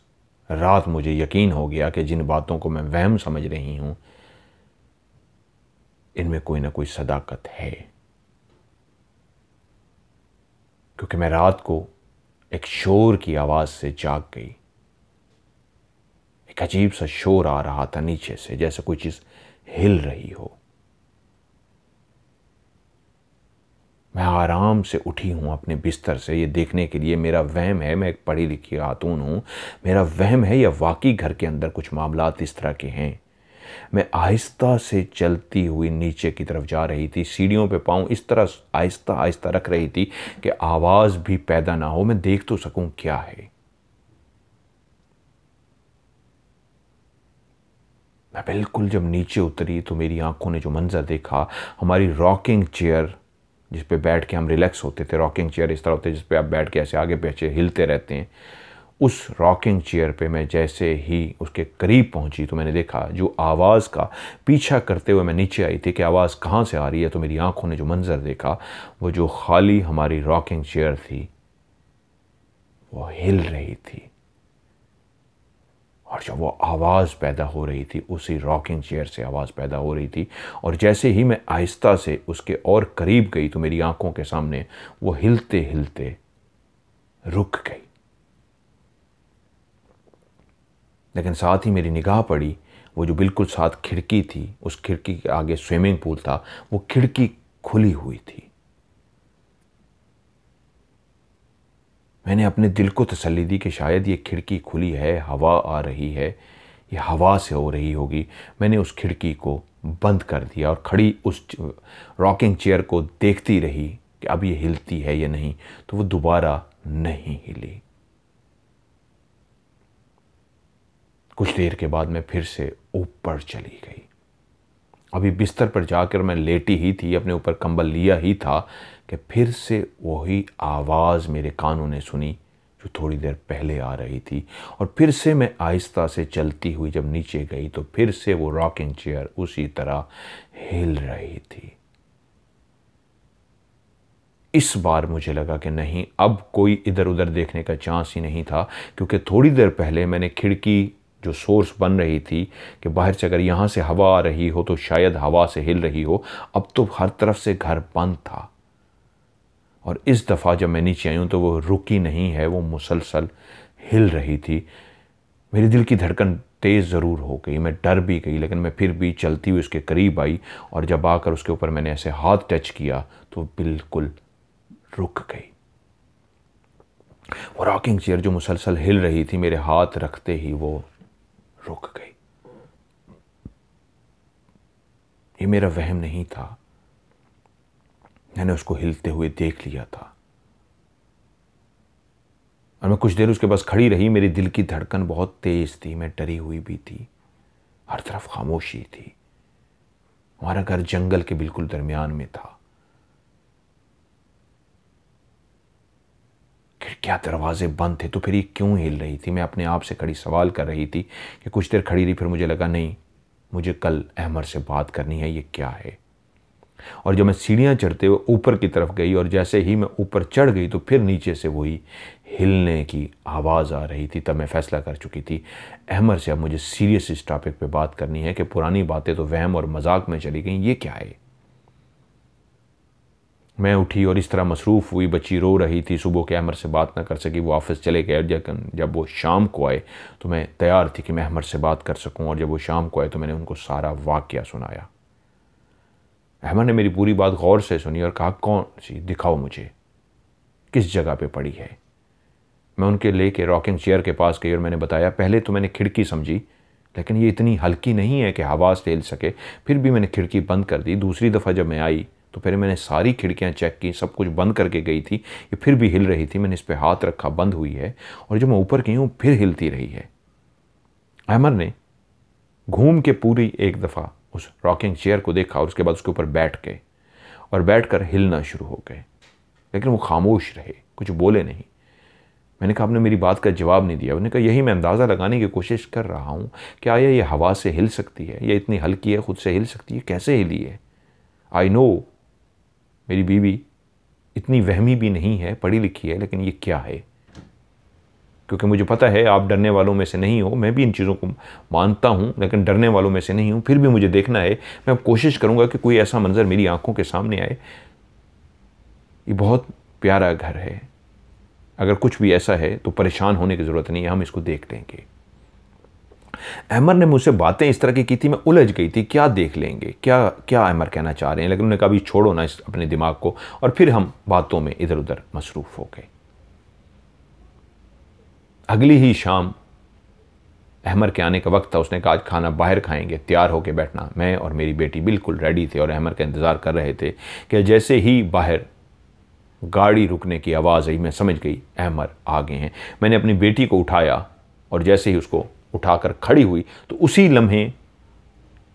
रात मुझे यकीन हो गया कि जिन बातों को मैं वहम समझ रही हूं इनमें कोई ना कोई सदाकत है क्योंकि मैं रात को एक शोर की आवाज़ से जाग गई एक अजीब सा शोर आ रहा था नीचे से जैसे कोई चीज़ हिल रही हो मैं आराम से उठी हूँ अपने बिस्तर से ये देखने के लिए मेरा वहम है मैं एक पढ़ी लिखी खातून हूँ मेरा वहम है या वाकई घर के अंदर कुछ मामला इस तरह के हैं मैं आहिस्ता से चलती हुई नीचे की तरफ जा रही थी सीढ़ियों पे पाऊँ इस तरह आहिस्ता आहिस्ता रख रही थी कि आवाज़ भी पैदा ना हो मैं देख तो सकूँ क्या है मैं बिल्कुल जब नीचे उतरी तो मेरी आंखों ने जो मंज़र देखा हमारी रॉकिंग चेयर जिस पे बैठ के हम रिलैक्स होते थे रॉकिंग चेयर इस तरह होते जिस पे आप बैठ के ऐसे आगे पीछे हिलते रहते हैं उस रॉकिंग चेयर पे मैं जैसे ही उसके करीब पहुंची तो मैंने देखा जो आवाज़ का पीछा करते हुए मैं नीचे आई थी कि आवाज़ कहाँ से आ रही है तो मेरी आंखों ने जो मंज़र देखा वो जो खाली हमारी रॉकिंग चेयर थी वो हिल रही थी और जब वो आवाज़ पैदा हो रही थी उसी रॉकिंग चेयर से आवाज़ पैदा हो रही थी और जैसे ही मैं आहिस्ता से उसके और करीब गई तो मेरी आंखों के सामने वो हिलते हिलते रुक गई लेकिन साथ ही मेरी निगाह पड़ी वो जो बिल्कुल साथ खिड़की थी उस खिड़की के आगे स्विमिंग पूल था वो खिड़की खुली हुई थी मैंने अपने दिल को तसल्ली दी कि शायद ये खिड़की खुली है हवा आ रही है ये हवा से हो रही होगी मैंने उस खिड़की को बंद कर दिया और खड़ी उस रॉकिंग चेयर को देखती रही कि अब ये हिलती है या नहीं तो वो दोबारा नहीं हिली कुछ देर के बाद मैं फिर से ऊपर चली गई अभी बिस्तर पर जाकर मैं लेटी ही थी अपने ऊपर कंबल लिया ही था कि फिर से वही आवाज़ मेरे कानों ने सुनी जो थोड़ी देर पहले आ रही थी और फिर से मैं आहिस्ता से चलती हुई जब नीचे गई तो फिर से वो रॉकिंग चेयर उसी तरह हिल रही थी इस बार मुझे लगा कि नहीं अब कोई इधर उधर देखने का चांस ही नहीं था क्योंकि थोड़ी देर पहले मैंने खिड़की जो सोर्स बन रही थी कि बाहर से अगर यहाँ से हवा आ रही हो तो शायद हवा से हिल रही हो अब तो हर तरफ से घर बंद था और इस दफ़ा जब मैं नीचे आई हूँ तो वो रुकी नहीं है वो मुसलसल हिल रही थी मेरे दिल की धड़कन तेज़ ज़रूर हो गई मैं डर भी गई लेकिन मैं फिर भी चलती हुई उसके करीब आई और जब आकर उसके ऊपर मैंने ऐसे हाथ टच किया तो बिल्कुल रुक गई वो रॉकिंग चेयर जो मुसलसल हिल रही थी मेरे हाथ रखते ही वो रुक गई ये मेरा वहम नहीं था मैंने उसको हिलते हुए देख लिया था और मैं कुछ देर उसके पास खड़ी रही मेरे दिल की धड़कन बहुत तेज थी मैं डरी हुई भी थी हर तरफ खामोशी थी हमारा घर जंगल के बिल्कुल दरमियान में था क्या दरवाजे बंद थे तो फिर ये क्यों हिल रही थी मैं अपने आप से खड़ी सवाल कर रही थी कि कुछ देर खड़ी रही फिर मुझे लगा नहीं मुझे कल अहमर से बात करनी है ये क्या है और जब मैं सीढ़ियाँ चढ़ते हुए ऊपर की तरफ गई और जैसे ही मैं ऊपर चढ़ गई तो फिर नीचे से वही हिलने की आवाज़ आ रही थी तब मैं फैसला कर चुकी थी अहमर से अब मुझे सीरियस इस टॉपिक पे बात करनी है कि पुरानी बातें तो वहम और मजाक में चली गई ये क्या है मैं उठी और इस तरह मसरूफ़ हुई बच्ची रो रही थी सुबह के अहमर से बात ना कर सकी वो ऑफिस चले गए जब जब वो शाम को आए तो मैं तैयार थी कि मैं अहमर से बात कर सकूं और जब वो शाम को आए तो मैंने उनको सारा वाक्य सुनाया अहमर ने मेरी पूरी बात गौर से सुनी और कहा कौन सी दिखाओ मुझे किस जगह पर पड़ी है मैं उनके ले के रॉकिंग चेयर के पास गई और मैंने बताया पहले तो मैंने खिड़की समझी लेकिन ये इतनी हल्की नहीं है कि हवा से सके फिर भी मैंने खिड़की बंद कर दी दूसरी दफ़ा जब मैं आई तो फिर मैंने सारी खिड़कियाँ चेक की सब कुछ बंद करके गई थी ये फिर भी हिल रही थी मैंने इस पर हाथ रखा बंद हुई है और जब मैं ऊपर गई हूँ फिर हिलती रही है अहमर ने घूम के पूरी एक दफ़ा उस रॉकिंग चेयर को देखा और उसके बाद उसके ऊपर बैठ गए और बैठ कर हिलना शुरू हो गए लेकिन वो खामोश रहे कुछ बोले नहीं मैंने कहा आपने मेरी बात का जवाब नहीं दिया उन्होंने कहा यही मैं अंदाज़ा लगाने की कोशिश कर रहा हूँ कि आया ये हवा से हिल सकती है या इतनी हल्की है ख़ुद से हिल सकती है कैसे हिली है आई नो मेरी बीवी इतनी वहमी भी नहीं है पढ़ी लिखी है लेकिन ये क्या है क्योंकि मुझे पता है आप डरने वालों में से नहीं हो मैं भी इन चीज़ों को मानता हूँ लेकिन डरने वालों में से नहीं हूँ फिर भी मुझे देखना है मैं अब कोशिश करूँगा कि कोई ऐसा मंज़र मेरी आंखों के सामने आए ये बहुत प्यारा घर है अगर कुछ भी ऐसा है तो परेशान होने की ज़रूरत नहीं है हम इसको देख लेंगे अहमर ने मुझसे बातें इस तरह की की थी मैं उलझ गई थी क्या देख लेंगे क्या क्या अहमर कहना चाह रहे हैं लेकिन उन्होंने कहा भी छोड़ो ना इस अपने दिमाग को और फिर हम बातों में इधर उधर मसरूफ़ हो गए अगली ही शाम अहमर के आने का वक्त था उसने कहा आज खाना बाहर खाएंगे तैयार होकर बैठना मैं और मेरी बेटी बिल्कुल रेडी थे और अहमर का इंतज़ार कर रहे थे कि जैसे ही बाहर गाड़ी रुकने की आवाज़ आई मैं समझ गई अहमर आ गए हैं मैंने अपनी बेटी को उठाया और जैसे ही उसको उठाकर खड़ी हुई तो उसी लम्हे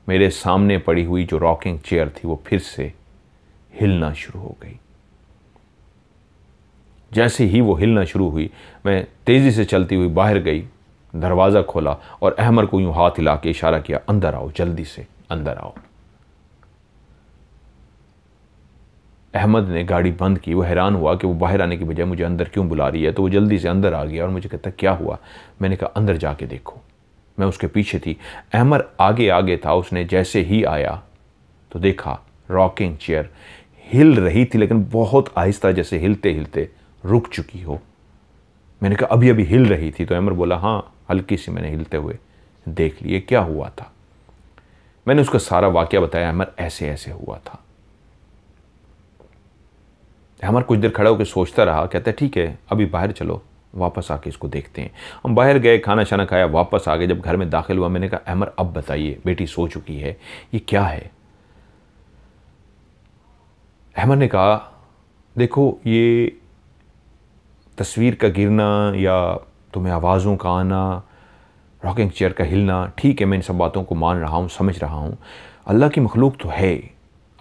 मेरे सामने पड़ी हुई जो रॉकिंग चेयर थी वो फिर से हिलना शुरू हो गई जैसे ही वो हिलना शुरू हुई मैं तेज़ी से चलती हुई बाहर गई दरवाज़ा खोला और अहमर को यूं हाथ हिला के इशारा किया अंदर आओ जल्दी से अंदर आओ अहमद ने गाड़ी बंद की वो हैरान हुआ कि वो बाहर आने की बजाय मुझे अंदर क्यों बुला रही है तो वो जल्दी से अंदर आ गया और मुझे कहता क्या हुआ मैंने कहा अंदर जाके देखो मैं उसके पीछे थी अहमर आगे आगे था उसने जैसे ही आया तो देखा रॉकिंग चेयर हिल रही थी लेकिन बहुत आहिस्ता जैसे हिलते हिलते रुक चुकी हो मैंने कहा अभी अभी हिल रही थी तो अहमर बोला हाँ हल्की सी मैंने हिलते हुए देख लिए क्या हुआ था मैंने उसका सारा वाक्य बताया अहमर ऐसे ऐसे हुआ था अहमर कुछ देर खड़ा होकर सोचता रहा कहता ठीक है अभी बाहर चलो वापस आके इसको देखते हैं हम बाहर गए खाना छाना खाया वापस आ गए जब घर में दाखिल हुआ मैंने कहा अहमर अब बताइए बेटी सो चुकी है ये क्या है अहमर ने कहा देखो ये तस्वीर का गिरना या तुम्हें आवाज़ों का आना रॉकिंग चेयर का हिलना ठीक है मैं इन सब बातों को मान रहा हूँ समझ रहा हूँ अल्लाह की मखलूक तो है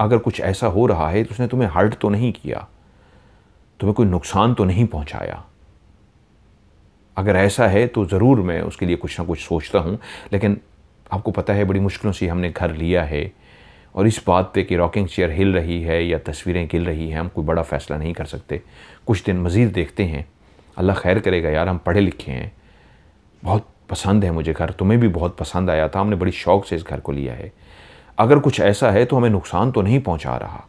अगर कुछ ऐसा हो रहा है तो उसने तुम्हें हर्ट तो नहीं किया तुम्हें कोई नुकसान तो नहीं पहुँचाया अगर ऐसा है तो ज़रूर मैं उसके लिए कुछ ना कुछ सोचता हूँ लेकिन आपको पता है बड़ी मुश्किलों से हमने घर लिया है और इस बात पे कि रॉकिंग चेयर हिल रही है या तस्वीरें गिल रही हैं हम कोई बड़ा फ़ैसला नहीं कर सकते कुछ दिन मज़ीद देखते हैं अल्लाह खैर करेगा यार हम पढ़े लिखे हैं बहुत पसंद है मुझे घर तुम्हें भी बहुत पसंद आया था हमने बड़ी शौक़ से इस घर को लिया है अगर कुछ ऐसा है तो हमें नुकसान तो नहीं पहुँचा रहा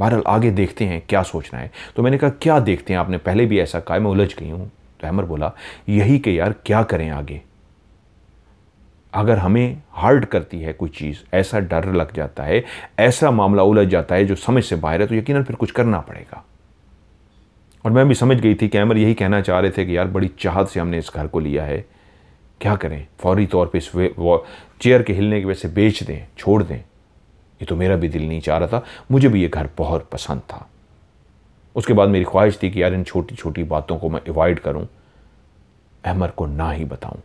बहरहाल आगे देखते हैं क्या सोचना है तो मैंने कहा क्या देखते हैं आपने पहले भी ऐसा कहा मैं उलझ गई हूँ तो हैमर बोला यही कि यार क्या करें आगे अगर हमें हर्ट करती है कोई चीज़ ऐसा डर लग जाता है ऐसा मामला उलझ जाता है जो समझ से बाहर है तो यकीनन फिर कुछ करना पड़ेगा और मैं भी समझ गई थी कि अमर यही कहना चाह रहे थे कि यार बड़ी चाहत से हमने इस घर को लिया है क्या करें फौरी तौर पे इस चेयर के हिलने की वजह से बेच दें छोड़ दें ये तो मेरा भी दिल नहीं चाह रहा था मुझे भी ये घर बहुत पसंद था उसके बाद मेरी ख्वाहिश थी कि यार इन छोटी छोटी बातों को मैं अवॉइड करूं अहमर को ना ही बताऊं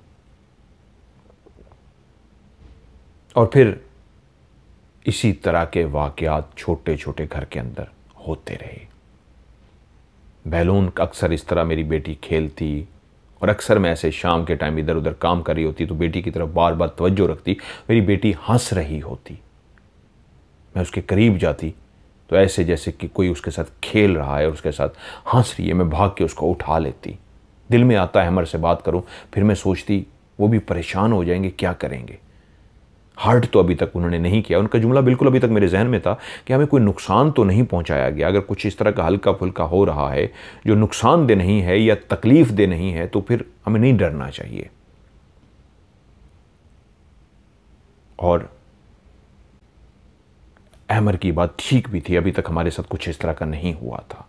और फिर इसी तरह के वाकयात छोटे छोटे घर के अंदर होते रहे बैलून अक्सर इस तरह मेरी बेटी खेलती और अक्सर मैं ऐसे शाम के टाइम इधर उधर काम कर रही होती तो बेटी की तरफ बार बार तवज्जो रखती मेरी बेटी हंस रही होती मैं उसके करीब जाती तो ऐसे जैसे कि कोई उसके साथ खेल रहा है उसके साथ हंस रही है मैं भाग के उसको उठा लेती दिल में आता है हमर से बात करूं फिर मैं सोचती वो भी परेशान हो जाएंगे क्या करेंगे हर्ट तो अभी तक उन्होंने नहीं किया उनका जुमला बिल्कुल अभी तक मेरे जहन में था कि हमें कोई नुकसान तो नहीं पहुंचाया गया अगर कुछ इस तरह का हल्का फुल्का हो रहा है जो नुकसान दे नहीं है या तकलीफ दे नहीं है तो फिर हमें नहीं डरना चाहिए और अहमर की बात ठीक भी थी अभी तक हमारे साथ कुछ इस तरह का नहीं हुआ था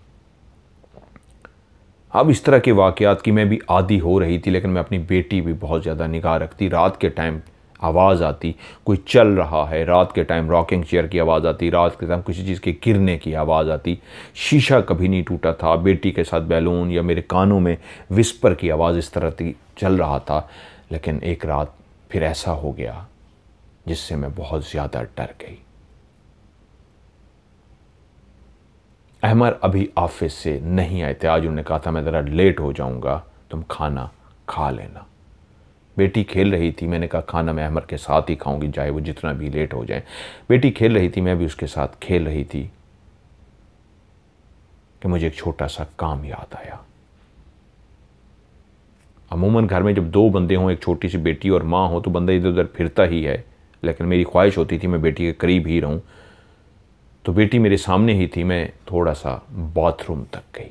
अब इस तरह के वाकयात की मैं भी आदि हो रही थी लेकिन मैं अपनी बेटी भी बहुत ज़्यादा निगाह रखती रात के टाइम आवाज़ आती कोई चल रहा है रात के टाइम रॉकिंग चेयर की आवाज़ आती रात के टाइम किसी चीज़ के गिरने की आवाज़ आती शीशा कभी नहीं टूटा था बेटी के साथ बैलून या मेरे कानों में विस्पर की आवाज़ इस तरह की चल रहा था लेकिन एक रात फिर ऐसा हो गया जिससे मैं बहुत ज़्यादा डर गई अहमर अभी ऑफिस से नहीं आए थे आज उन्होंने कहा था मैं ज़रा लेट हो जाऊँगा तुम खाना खा लेना बेटी खेल रही थी मैंने कहा खाना मैं अहमर के साथ ही खाऊंगी चाहे वो जितना भी लेट हो जाए बेटी खेल रही थी मैं भी उसके साथ खेल रही थी कि मुझे एक छोटा सा काम याद आया अमूमन घर में जब दो बंदे हों एक छोटी सी बेटी और माँ हो तो बंदा इधर उधर फिरता ही है लेकिन मेरी ख्वाहिश होती थी मैं बेटी के करीब ही रहूँ तो बेटी मेरे सामने ही थी मैं थोड़ा सा बाथरूम तक गई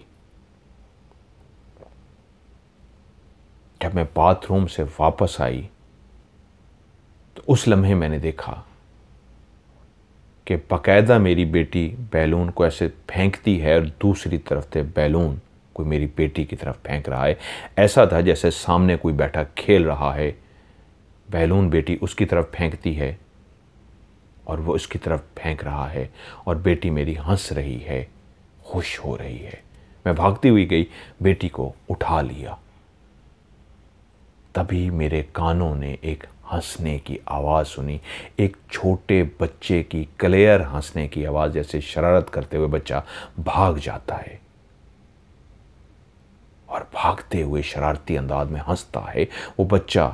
जब मैं बाथरूम से वापस आई तो उस लम्हे मैंने देखा कि बाकायदा मेरी बेटी बैलून को ऐसे फेंकती है और दूसरी तरफ से बैलून कोई मेरी बेटी की तरफ फेंक रहा है ऐसा था जैसे सामने कोई बैठा खेल रहा है बैलून बेटी उसकी तरफ फेंकती है और वो उसकी तरफ फेंक रहा है और बेटी मेरी हंस रही है खुश हो रही है मैं भागती हुई गई बेटी को उठा लिया तभी मेरे कानों ने एक हंसने की आवाज़ सुनी एक छोटे बच्चे की क्लियर हंसने की आवाज़ जैसे शरारत करते हुए बच्चा भाग जाता है और भागते हुए शरारती अंदाज में हंसता है वो बच्चा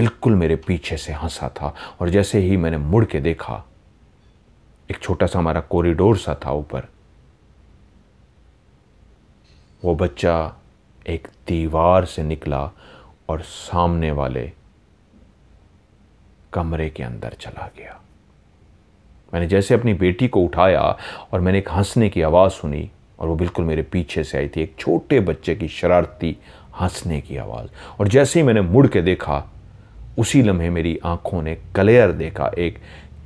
बिल्कुल मेरे पीछे से हंसा था और जैसे ही मैंने मुड़ के देखा एक छोटा सा हमारा कॉरिडोर सा था ऊपर वो बच्चा एक दीवार से निकला और सामने वाले कमरे के अंदर चला गया मैंने जैसे अपनी बेटी को उठाया और मैंने एक हंसने की आवाज़ सुनी और वो बिल्कुल मेरे पीछे से आई थी एक छोटे बच्चे की शरारती हंसने की आवाज़ और जैसे ही मैंने मुड़ के देखा उसी लम्हे मेरी आंखों ने क्लियर देखा एक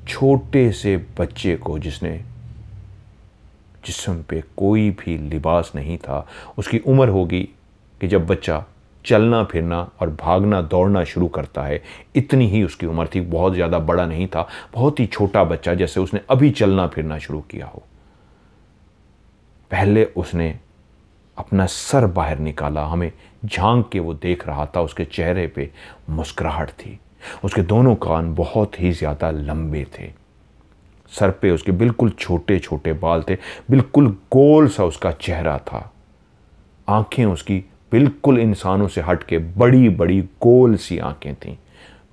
छोटे से बच्चे को जिसने जिसम पे कोई भी लिबास नहीं था उसकी उम्र होगी कि जब बच्चा चलना फिरना और भागना दौड़ना शुरू करता है इतनी ही उसकी उम्र थी बहुत ज़्यादा बड़ा नहीं था बहुत ही छोटा बच्चा जैसे उसने अभी चलना फिरना शुरू किया हो पहले उसने अपना सर बाहर निकाला हमें झांक के वो देख रहा था उसके चेहरे पे मुस्कुराहट थी उसके दोनों कान बहुत ही ज़्यादा लंबे थे सर पे उसके बिल्कुल छोटे छोटे बाल थे बिल्कुल गोल सा उसका चेहरा था आंखें उसकी बिल्कुल इंसानों से हट के बड़ी बड़ी गोल सी आंखें थीं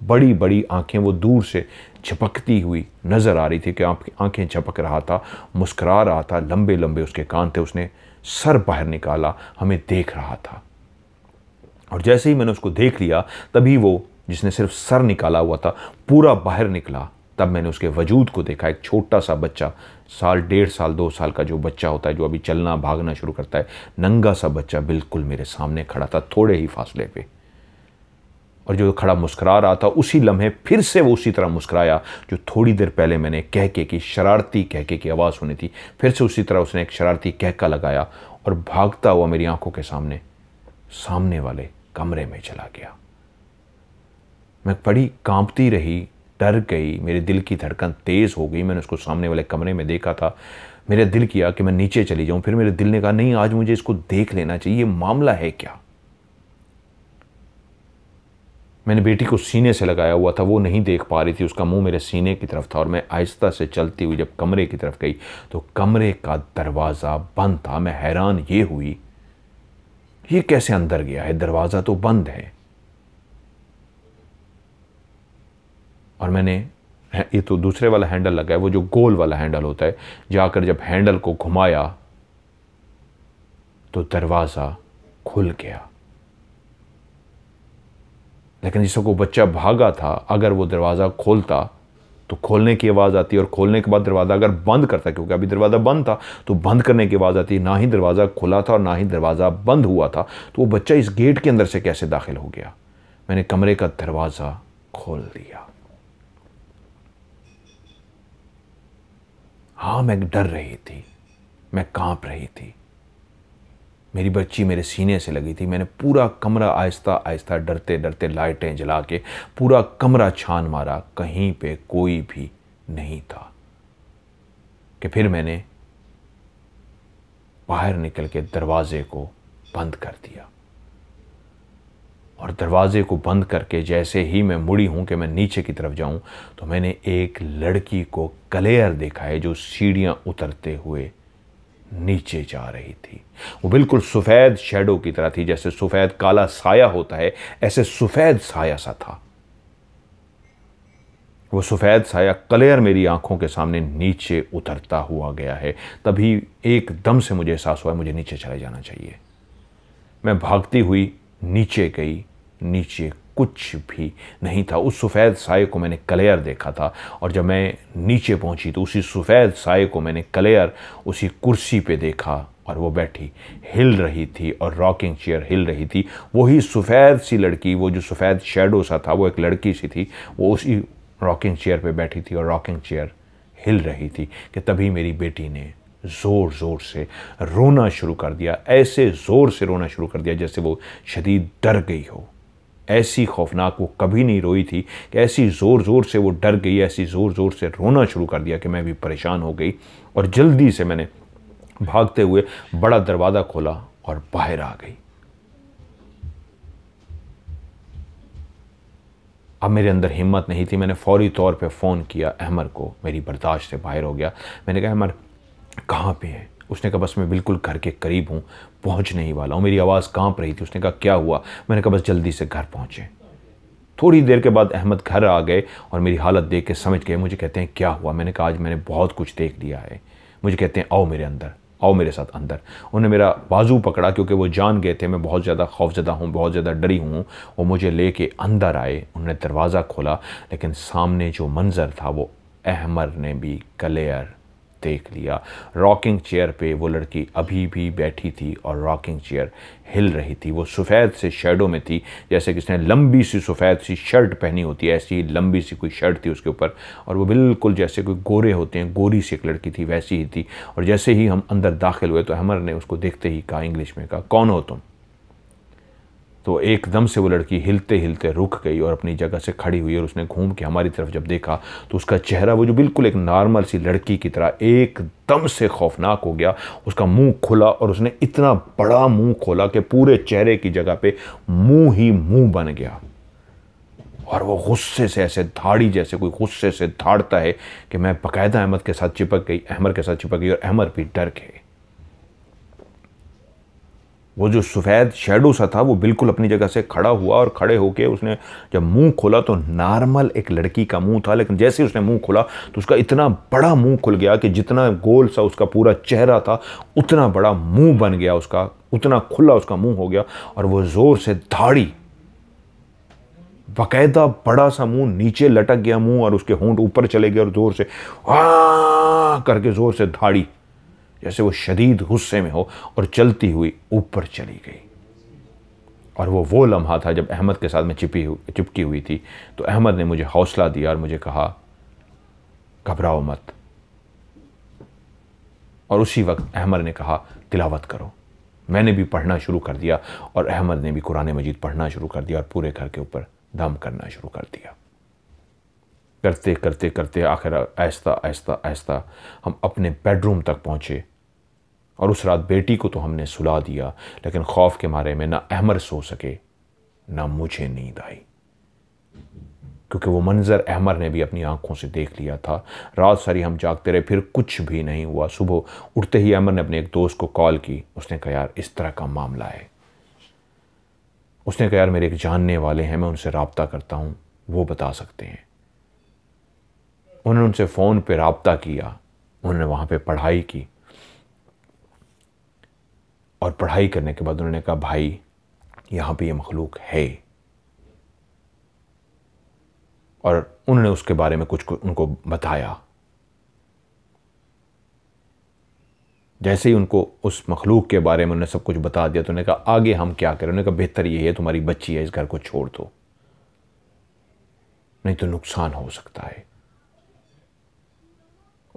बड़ी बड़ी आंखें वो दूर से झपकती हुई नज़र आ रही थी कि आपकी आंखें झपक रहा था मुस्करा रहा था लंबे लंबे उसके कान थे उसने सर बाहर निकाला हमें देख रहा था और जैसे ही मैंने उसको देख लिया तभी वो जिसने सिर्फ सर निकाला हुआ था पूरा बाहर निकला तब मैंने उसके वजूद को देखा एक छोटा सा बच्चा साल डेढ़ साल दो साल का जो बच्चा होता है जो अभी चलना भागना शुरू करता है नंगा सा बच्चा बिल्कुल मेरे सामने खड़ा था थोड़े ही फासले पे और जो खड़ा मुस्करा रहा था उसी लम्हे फिर से वो उसी तरह मुस्कराया जो थोड़ी देर पहले मैंने कह के की शरारती कहके की आवाज़ सुनी थी फिर से उसी तरह उसने एक शरारती कहका लगाया और भागता हुआ मेरी आंखों के सामने सामने वाले कमरे में चला गया मैं बड़ी कांपती रही डर गई मेरे दिल की धड़कन तेज़ हो गई मैंने उसको सामने वाले कमरे में देखा था मेरा दिल किया कि मैं नीचे चली जाऊँ फिर मेरे दिल ने कहा नहीं आज मुझे इसको देख लेना चाहिए मामला है क्या मैंने बेटी को सीने से लगाया हुआ था वो नहीं देख पा रही थी उसका मुंह मेरे सीने की तरफ था और मैं आहिस्ता से चलती हुई जब कमरे की तरफ गई तो कमरे का दरवाज़ा बंद था मैं हैरान ये हुई ये कैसे अंदर गया है दरवाज़ा तो बंद है और मैंने ये तो दूसरे वाला हैंडल लगा है वो जो गोल वाला हैंडल होता है जाकर जब हैंडल को घुमाया तो दरवाज़ा खुल गया लेकिन जिसको वो बच्चा भागा था अगर वो दरवाज़ा खोलता तो खोलने की आवाज़ आती और खोलने के बाद दरवाज़ा अगर बंद करता क्योंकि अभी दरवाज़ा बंद था तो बंद करने की आवाज़ आती ना ही दरवाज़ा खुला था और ना ही दरवाज़ा बंद हुआ था तो वो बच्चा इस गेट के अंदर से कैसे दाखिल हो गया मैंने कमरे का दरवाज़ा खोल दिया हाँ मैं डर रही थी मैं कांप रही थी मेरी बच्ची मेरे सीने से लगी थी मैंने पूरा कमरा आहिस्ता आहिस्ता डरते डरते लाइटें जला के पूरा कमरा छान मारा कहीं पे कोई भी नहीं था कि फिर मैंने बाहर निकल के दरवाजे को बंद कर दिया और दरवाजे को बंद करके जैसे ही मैं मुड़ी हूं कि मैं नीचे की तरफ जाऊं तो मैंने एक लड़की को कलेयर देखा है जो सीढ़ियाँ उतरते हुए नीचे जा रही थी वो बिल्कुल सफ़ेद शेडो की तरह थी जैसे सफ़ेद काला साया होता है ऐसे सफ़ेद साया सा था वो सफ़ेद साया कलेयर मेरी आंखों के सामने नीचे उतरता हुआ गया है तभी एकदम से मुझे एहसास हुआ मुझे नीचे चले जाना चाहिए मैं भागती हुई नीचे गई नीचे कुछ भी नहीं था उस सफ़ेद साय को मैंने क्लेयर देखा था और जब मैं नीचे पहुंची तो उसी सफ़ेद साय को मैंने क्लेयर उसी कुर्सी पे देखा और वो बैठी हिल रही थी और रॉकिंग चेयर हिल रही थी वही सफ़ेद सी लड़की वो जो सफ़ेद शेडो सा था वो एक लड़की सी थी वो उसी रॉकिंग चेयर पर बैठी थी और रॉकिंग चेयर हिल रही थी कि तभी मेरी बेटी ने ज़ोर ज़ोर से रोना शुरू कर दिया ऐसे ज़ोर से रोना शुरू कर दिया जैसे वो शदीद डर गई हो ऐसी खौफनाक वो कभी नहीं रोई थी कि ऐसी ज़ोर ज़ोर से वो डर गई ऐसी ज़ोर ज़ोर से रोना शुरू कर दिया कि मैं भी परेशान हो गई और जल्दी से मैंने भागते हुए बड़ा दरवाज़ा खोला और बाहर आ गई अब मेरे अंदर हिम्मत नहीं थी मैंने फौरी तौर पे फ़ोन किया अहमर को मेरी बर्दाश्त से बाहर हो गया मैंने कहा अहमर कहाँ पे है उसने कहा बस मैं बिल्कुल घर के करीब हूँ पहुंचने ही वाला हूँ मेरी आवाज़ कांप रही थी उसने कहा क्या हुआ मैंने कहा बस जल्दी से घर पहुँचे थोड़ी देर के बाद अहमद घर आ गए और मेरी हालत देख के समझ गए मुझे कहते हैं क्या हुआ मैंने कहा आज मैंने बहुत कुछ देख लिया है मुझे कहते हैं आओ मेरे अंदर आओ मेरे साथ अंदर उन्होंने मेरा बाजू पकड़ा क्योंकि वो जान गए थे मैं बहुत ज़्यादा खौफजदा हूँ बहुत ज़्यादा डरी हूँ वो मुझे ले के अंदर आए उन्होंने दरवाज़ा खोला लेकिन सामने जो मंज़र था वो अहमर ने भी क्लियर देख लिया रॉकिंग चेयर पे वो लड़की अभी भी बैठी थी और रॉकिंग चेयर हिल रही थी वो सफ़ेद से शेडो में थी जैसे किसने लंबी सी सफ़ेद सी शर्ट पहनी होती है ऐसी लंबी सी कोई शर्ट थी उसके ऊपर और वो बिल्कुल जैसे कोई गोरे होते हैं गोरी सी एक लड़की थी वैसी ही थी और जैसे ही हम अंदर दाखिल हुए तो हमर ने उसको देखते ही कहा इंग्लिश में कहा कौन हो तुम तो एकदम से वो लड़की हिलते हिलते रुक गई और अपनी जगह से खड़ी हुई और उसने घूम के हमारी तरफ जब देखा तो उसका चेहरा वो जो बिल्कुल एक नॉर्मल सी लड़की की तरह एकदम से खौफनाक हो गया उसका मुंह खुला और उसने इतना बड़ा मुंह खोला कि पूरे चेहरे की जगह पे मुंह ही मुंह बन गया और वो गुस्से से ऐसे धाड़ी जैसे कोई गुस्से से धाड़ता है कि मैं बाकायदा अहमद के साथ चिपक गई अहमर के साथ चिपक गई और अहमर भी डर गए वो जो सफ़ेद शेडो सा था वो बिल्कुल अपनी जगह से खड़ा हुआ और खड़े होके उसने जब मुंह खोला तो नॉर्मल एक लड़की का मुंह था लेकिन जैसे ही उसने मुंह खोला तो उसका इतना बड़ा मुंह खुल गया कि जितना गोल सा उसका पूरा चेहरा था उतना बड़ा मुंह बन गया उसका उतना खुला उसका मुंह हो गया और वो ज़ोर से धाड़ी बाकायदा बड़ा सा मुँह नीचे लटक गया मुँह और उसके होंठ ऊपर चले गए और ज़ोर से आ करके ज़ोर से धाड़ी जैसे वो शदीद गुस्से में हो और चलती हुई ऊपर चली गई और वो वो लम्हा था जब अहमद के साथ मैं चिपी हुई चिपकी हुई थी तो अहमद ने मुझे हौसला दिया और मुझे कहा घबराओ मत और उसी वक्त अहमद ने कहा तिलावत करो मैंने भी पढ़ना शुरू कर दिया और अहमद ने भी कुरान मजीद पढ़ना शुरू कर दिया और पूरे घर के ऊपर दम करना शुरू कर दिया करते करते करते आखिर आहिस्ता आहिस्ता आहिस्ता हम अपने बेडरूम तक पहुँचे और उस रात बेटी को तो हमने सुला दिया लेकिन खौफ के मारे में ना अहमर सो सके ना मुझे नींद आई क्योंकि वो मंज़र अहमर ने भी अपनी आंखों से देख लिया था रात सारी हम जागते रहे फिर कुछ भी नहीं हुआ सुबह उठते ही अहमर ने अपने एक दोस्त को कॉल की उसने कहा यार इस तरह का मामला है उसने कहा यार मेरे एक जानने वाले हैं मैं उनसे रबता करता हूँ वो बता सकते हैं उन्होंने उनसे फ़ोन पर रबता किया उन्होंने वहाँ पर पढ़ाई की और पढ़ाई करने के बाद उन्होंने कहा भाई यहाँ पे ये मखलूक है और उन्होंने उसके बारे में कुछ उनको बताया जैसे ही उनको उस मखलूक के बारे में उन्होंने सब कुछ बता दिया तो उन्होंने कहा आगे हम क्या करें उन्होंने कहा बेहतर ये है तुम्हारी बच्ची है इस घर को छोड़ दो नहीं तो नुकसान हो सकता है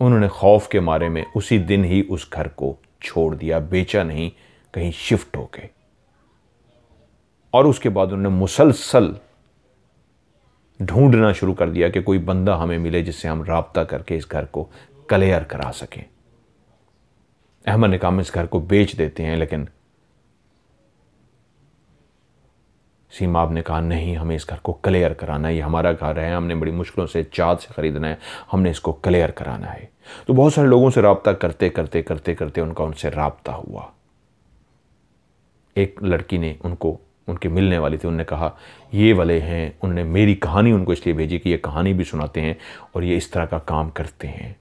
उन्होंने खौफ के मारे में उसी दिन ही उस घर को छोड़ दिया बेचा नहीं कहीं शिफ्ट हो गए और उसके बाद उन्होंने मुसलसल ढूंढना शुरू कर दिया कि कोई बंदा हमें मिले जिससे हम रबता करके इस घर को क्लियर करा सकें अहमद ने कहा इस घर को बेच देते हैं लेकिन सीमाब ने कहा नहीं हमें इस घर को क्लियर कराना है ये हमारा घर है हमने बड़ी मुश्किलों से चाँद से ख़रीदना है हमने इसको क्लियर कराना है तो बहुत सारे लोगों से रबता करते करते करते करते उनका उनसे रबता हुआ एक लड़की ने उनको उनके मिलने वाली थी उनने कहा ये वाले हैं उनने मेरी कहानी उनको इसलिए भेजी कि ये कहानी भी सुनाते हैं और ये इस तरह का काम करते हैं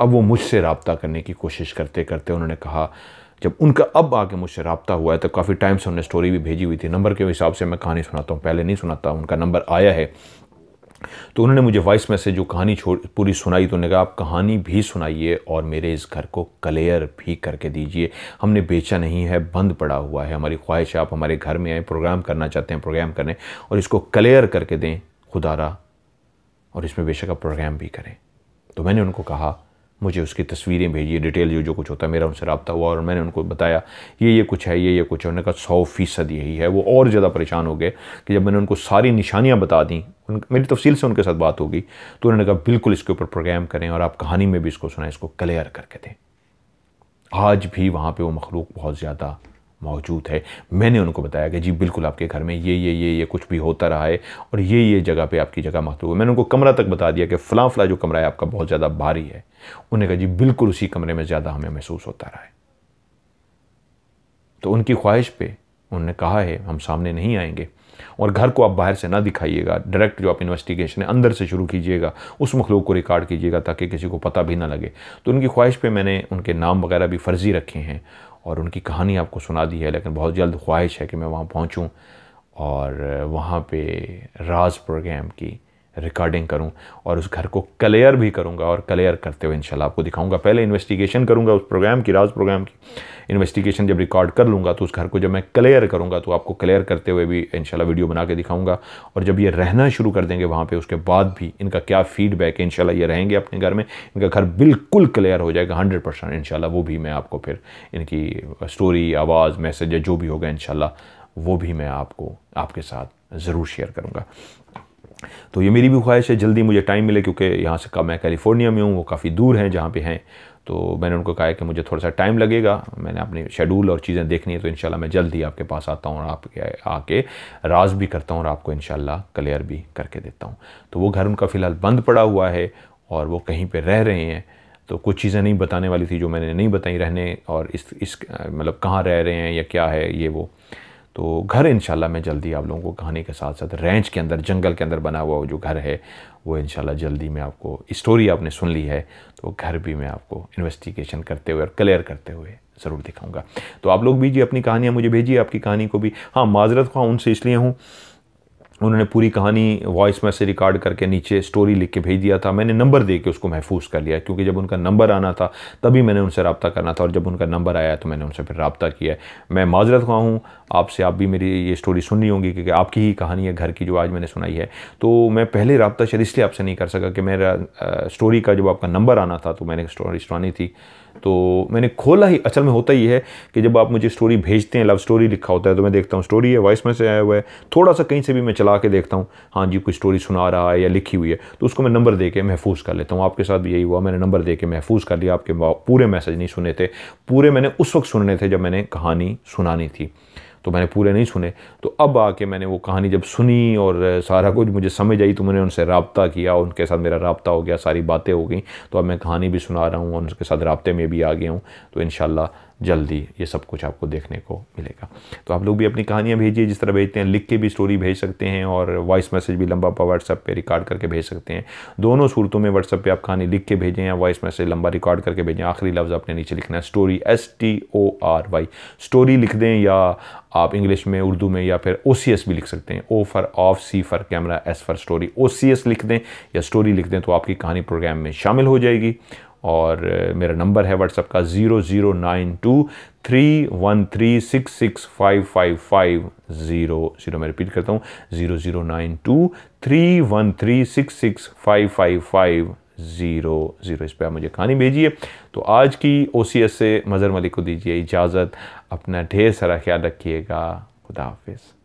अब वो मुझसे रबता करने की कोशिश करते करते उन्होंने कहा जब उनका अब आके मुझसे रबता हुआ है तो काफ़ी टाइम से उन्होंने स्टोरी भी भेजी हुई थी नंबर के हिसाब से मैं कहानी सुनाता हूँ पहले नहीं सुनाता उनका नंबर आया है तो उन्होंने मुझे वॉइस मैसेज जो कहानी छोड़ पूरी सुनाई तो उन्होंने कहा आप कहानी भी सुनाइए और मेरे इस घर को क्लियर भी करके दीजिए हमने बेचा नहीं है बंद पड़ा हुआ है हमारी ख्वाहिश आप हमारे घर में आए प्रोग्राम करना चाहते हैं प्रोग्राम करें और इसको क्लियर करके दें खुदारा और इसमें बेशक आप प्रोग्राम भी करें तो मैंने उनको कहा मुझे उसकी तस्वीरें भेजिए डिटेल जो जो कुछ होता है मेरा उनसे रबता हुआ और मैंने उनको बताया ये ये कुछ है ये ये कुछ है उन्होंने कहा सौ फ़ीसद यही है वो और ज़्यादा परेशान हो गए कि जब मैंने उनको सारी निशानियाँ बता दी उन मेरी तफसील से उनके साथ बात होगी तो उन्होंने कहा बिल्कुल इसके ऊपर प्रोग्राम करें और आप कहानी में भी इसको सुनाएं इसको क्लियर करके दें आज भी वहाँ पर वो मखलूक बहुत ज़्यादा मौजूद है मैंने उनको बताया कि जी बिल्कुल आपके घर में ये ये ये ये कुछ भी होता रहा है और ये ये जगह पे आपकी जगह मखलूब है मैंने उनको कमरा तक बता दिया कि फ़लाँ फ़ला जो कमरा है आपका बहुत ज़्यादा भारी है उन्हें कहा जी बिल्कुल उसी कमरे में ज़्यादा हमें महसूस होता रहा है तो उनकी ख्वाहिश पे उन्होंने कहा है हम सामने नहीं आएंगे और घर को आप बाहर से ना दिखाइएगा डायरेक्ट जो आप इन्वेस्टिगेशन है अंदर से शुरू कीजिएगा उस मखलूक को रिकॉर्ड कीजिएगा ताकि किसी को पता भी ना लगे तो उनकी ख्वाहिश पर मैंने उनके नाम वगैरह भी फ़र्ज़ी रखे हैं और उनकी कहानी आपको सुना दी है लेकिन बहुत जल्द ख्वाहिश है कि मैं वहाँ पहुँचूँ और वहाँ पर राज प्रोग्राम की रिकॉर्डिंग करूं और उस घर को क्लियर भी करूंगा और क्लियर करते हुए इंशाल्लाह आपको दिखाऊंगा पहले इन्वेस्टिगेशन करूंगा उस प्रोग्राम की राज प्रोग्राम की इन्वेस्टिगेशन जब रिकॉर्ड कर लूँगा तो उस घर को जब मैं क्लियर करूँगा तो आपको क्लियर करते हुए भी इंशाल्लाह वीडियो बना के दिखाऊँगा और जब ये रहना शुरू कर देंगे वहाँ पर उसके बाद भी इनका क्या फीडबैक है इंशाल्लाह ये रहेंगे अपने घर में इनका घर बिल्कुल क्लियर हो जाएगा हंड्रेड परसेंट इंशाल्लाह वो भी मैं आपको फिर इनकी स्टोरी आवाज़ मैसेज जो भी होगा इंशाल्लाह वो भी मैं आपको आपके साथ ज़रूर शेयर करूँगा तो ये मेरी भी ख्वाहिश है जल्दी मुझे टाइम मिले क्योंकि यहाँ से मैं कैलिफोर्निया में हूँ वो काफ़ी दूर हैं जहाँ पे हैं तो मैंने उनको कहा कि मुझे थोड़ा सा टाइम लगेगा मैंने अपने शेड्यूल और चीज़ें देखनी है तो इन मैं जल्द ही आपके पास आता हूँ और आपके आके राज भी करता हूँ और आपको इन क्लियर भी करके देता हूँ तो वो घर उनका फ़िलहाल बंद पड़ा हुआ है और वो कहीं पर रह रहे हैं तो कुछ चीज़ें नहीं बताने वाली थी जो मैंने नहीं बताई रहने और इस इस मतलब कहाँ रह रहे हैं या क्या है ये वो तो घर इन मैं जल्दी आप लोगों को कहानी के साथ साथ रेंच के अंदर जंगल के अंदर बना हुआ जो घर है वो इन जल्दी मैं आपको स्टोरी आपने सुन ली है तो घर भी मैं आपको इन्वेस्टिगेशन करते हुए और क्लियर करते हुए ज़रूर दिखाऊंगा तो आप लोग भी जी अपनी कहानियाँ मुझे भेजिए आपकी कहानी को भी हाँ माजरत खां उनसे इसलिए हूँ उन्होंने पूरी कहानी वॉइस में से रिकॉर्ड करके नीचे स्टोरी लिख के भेज दिया था मैंने नंबर दे के उसको महफूज कर लिया क्योंकि जब उनका नंबर आना था तभी मैंने उनसे रबता करना था और जब उनका नंबर आया तो मैंने उनसे फिर रबता किया मैं माजरत हुआ हूँ आपसे आप भी मेरी ये स्टोरी सुननी होगी क्योंकि आपकी ही कहानी है घर की जो आज मैंने सुनाई है तो मैं पहले रबता शायद इसलिए आपसे नहीं कर सका कि मेरा स्टोरी का जब आपका नंबर आना था तो मैंने स्टोरी सुनानी थी तो मैंने खोला ही असल में होता ही है कि जब आप मुझे स्टोरी भेजते हैं लव स्टोरी लिखा होता है तो मैं देखता हूँ स्टोरी है वॉइस में से आया हुआ है थोड़ा सा कहीं से भी मैं चला के देखता हूँ हाँ जी कोई स्टोरी सुना रहा है या लिखी हुई है तो उसको मैं नंबर दे के महफूज कर लेता हूँ आपके साथ भी यही हुआ मैंने नंबर दे के महफूज कर लिया आपके पूरे मैसेज नहीं सुने थे पूरे मैंने उस वक्त सुनने थे जब मैंने कहानी सुनानी थी तो मैंने पूरे नहीं सुने तो अब आके मैंने वो कहानी जब सुनी और सारा कुछ मुझे समझ आई तो मैंने उनसे रबता किया उनके साथ मेरा रबता हो गया सारी बातें हो गई तो अब मैं कहानी भी सुना रहा हूँ और उनके साथ रबते में भी आ गया हूँ तो इन जल्दी ये सब कुछ आपको देखने को मिलेगा तो आप लोग भी अपनी कहानियाँ भेजिए जिस तरह भेजते हैं लिख के भी स्टोरी भेज सकते हैं और वॉइस मैसेज भी लंबा व्हाट्सएप पर रिकॉर्ड करके भेज सकते हैं दोनों सूरतों में व्हाट्सएप पर आप कहानी लिख के भेजें या वॉइस मैसेज लंबा रिकॉर्ड करके भेजें आखिरी लफ्ज़ आपने नीचे लिखना है story S T O R Y story लिख दें या आप इंग्लिश में उर्दू में या फिर ओ सी एस भी लिख सकते हैं O for of C for camera S for story O C S लिख दें या स्टोरी लिख दें तो आपकी कहानी प्रोग्राम में शामिल हो जाएगी और मेरा नंबर है व्हाट्सअप का zero zero nine two three one three six six five five five zero zero मैं रिपीट करता हूँ zero zero nine two three one three six six five five five zero zero इस पर आप मुझे कहानी भेजिए तो आज की ओ से मज़र मलिक को दीजिए इजाज़त अपना ढेर सारा ख्याल रखिएगा खुदा हाफिज़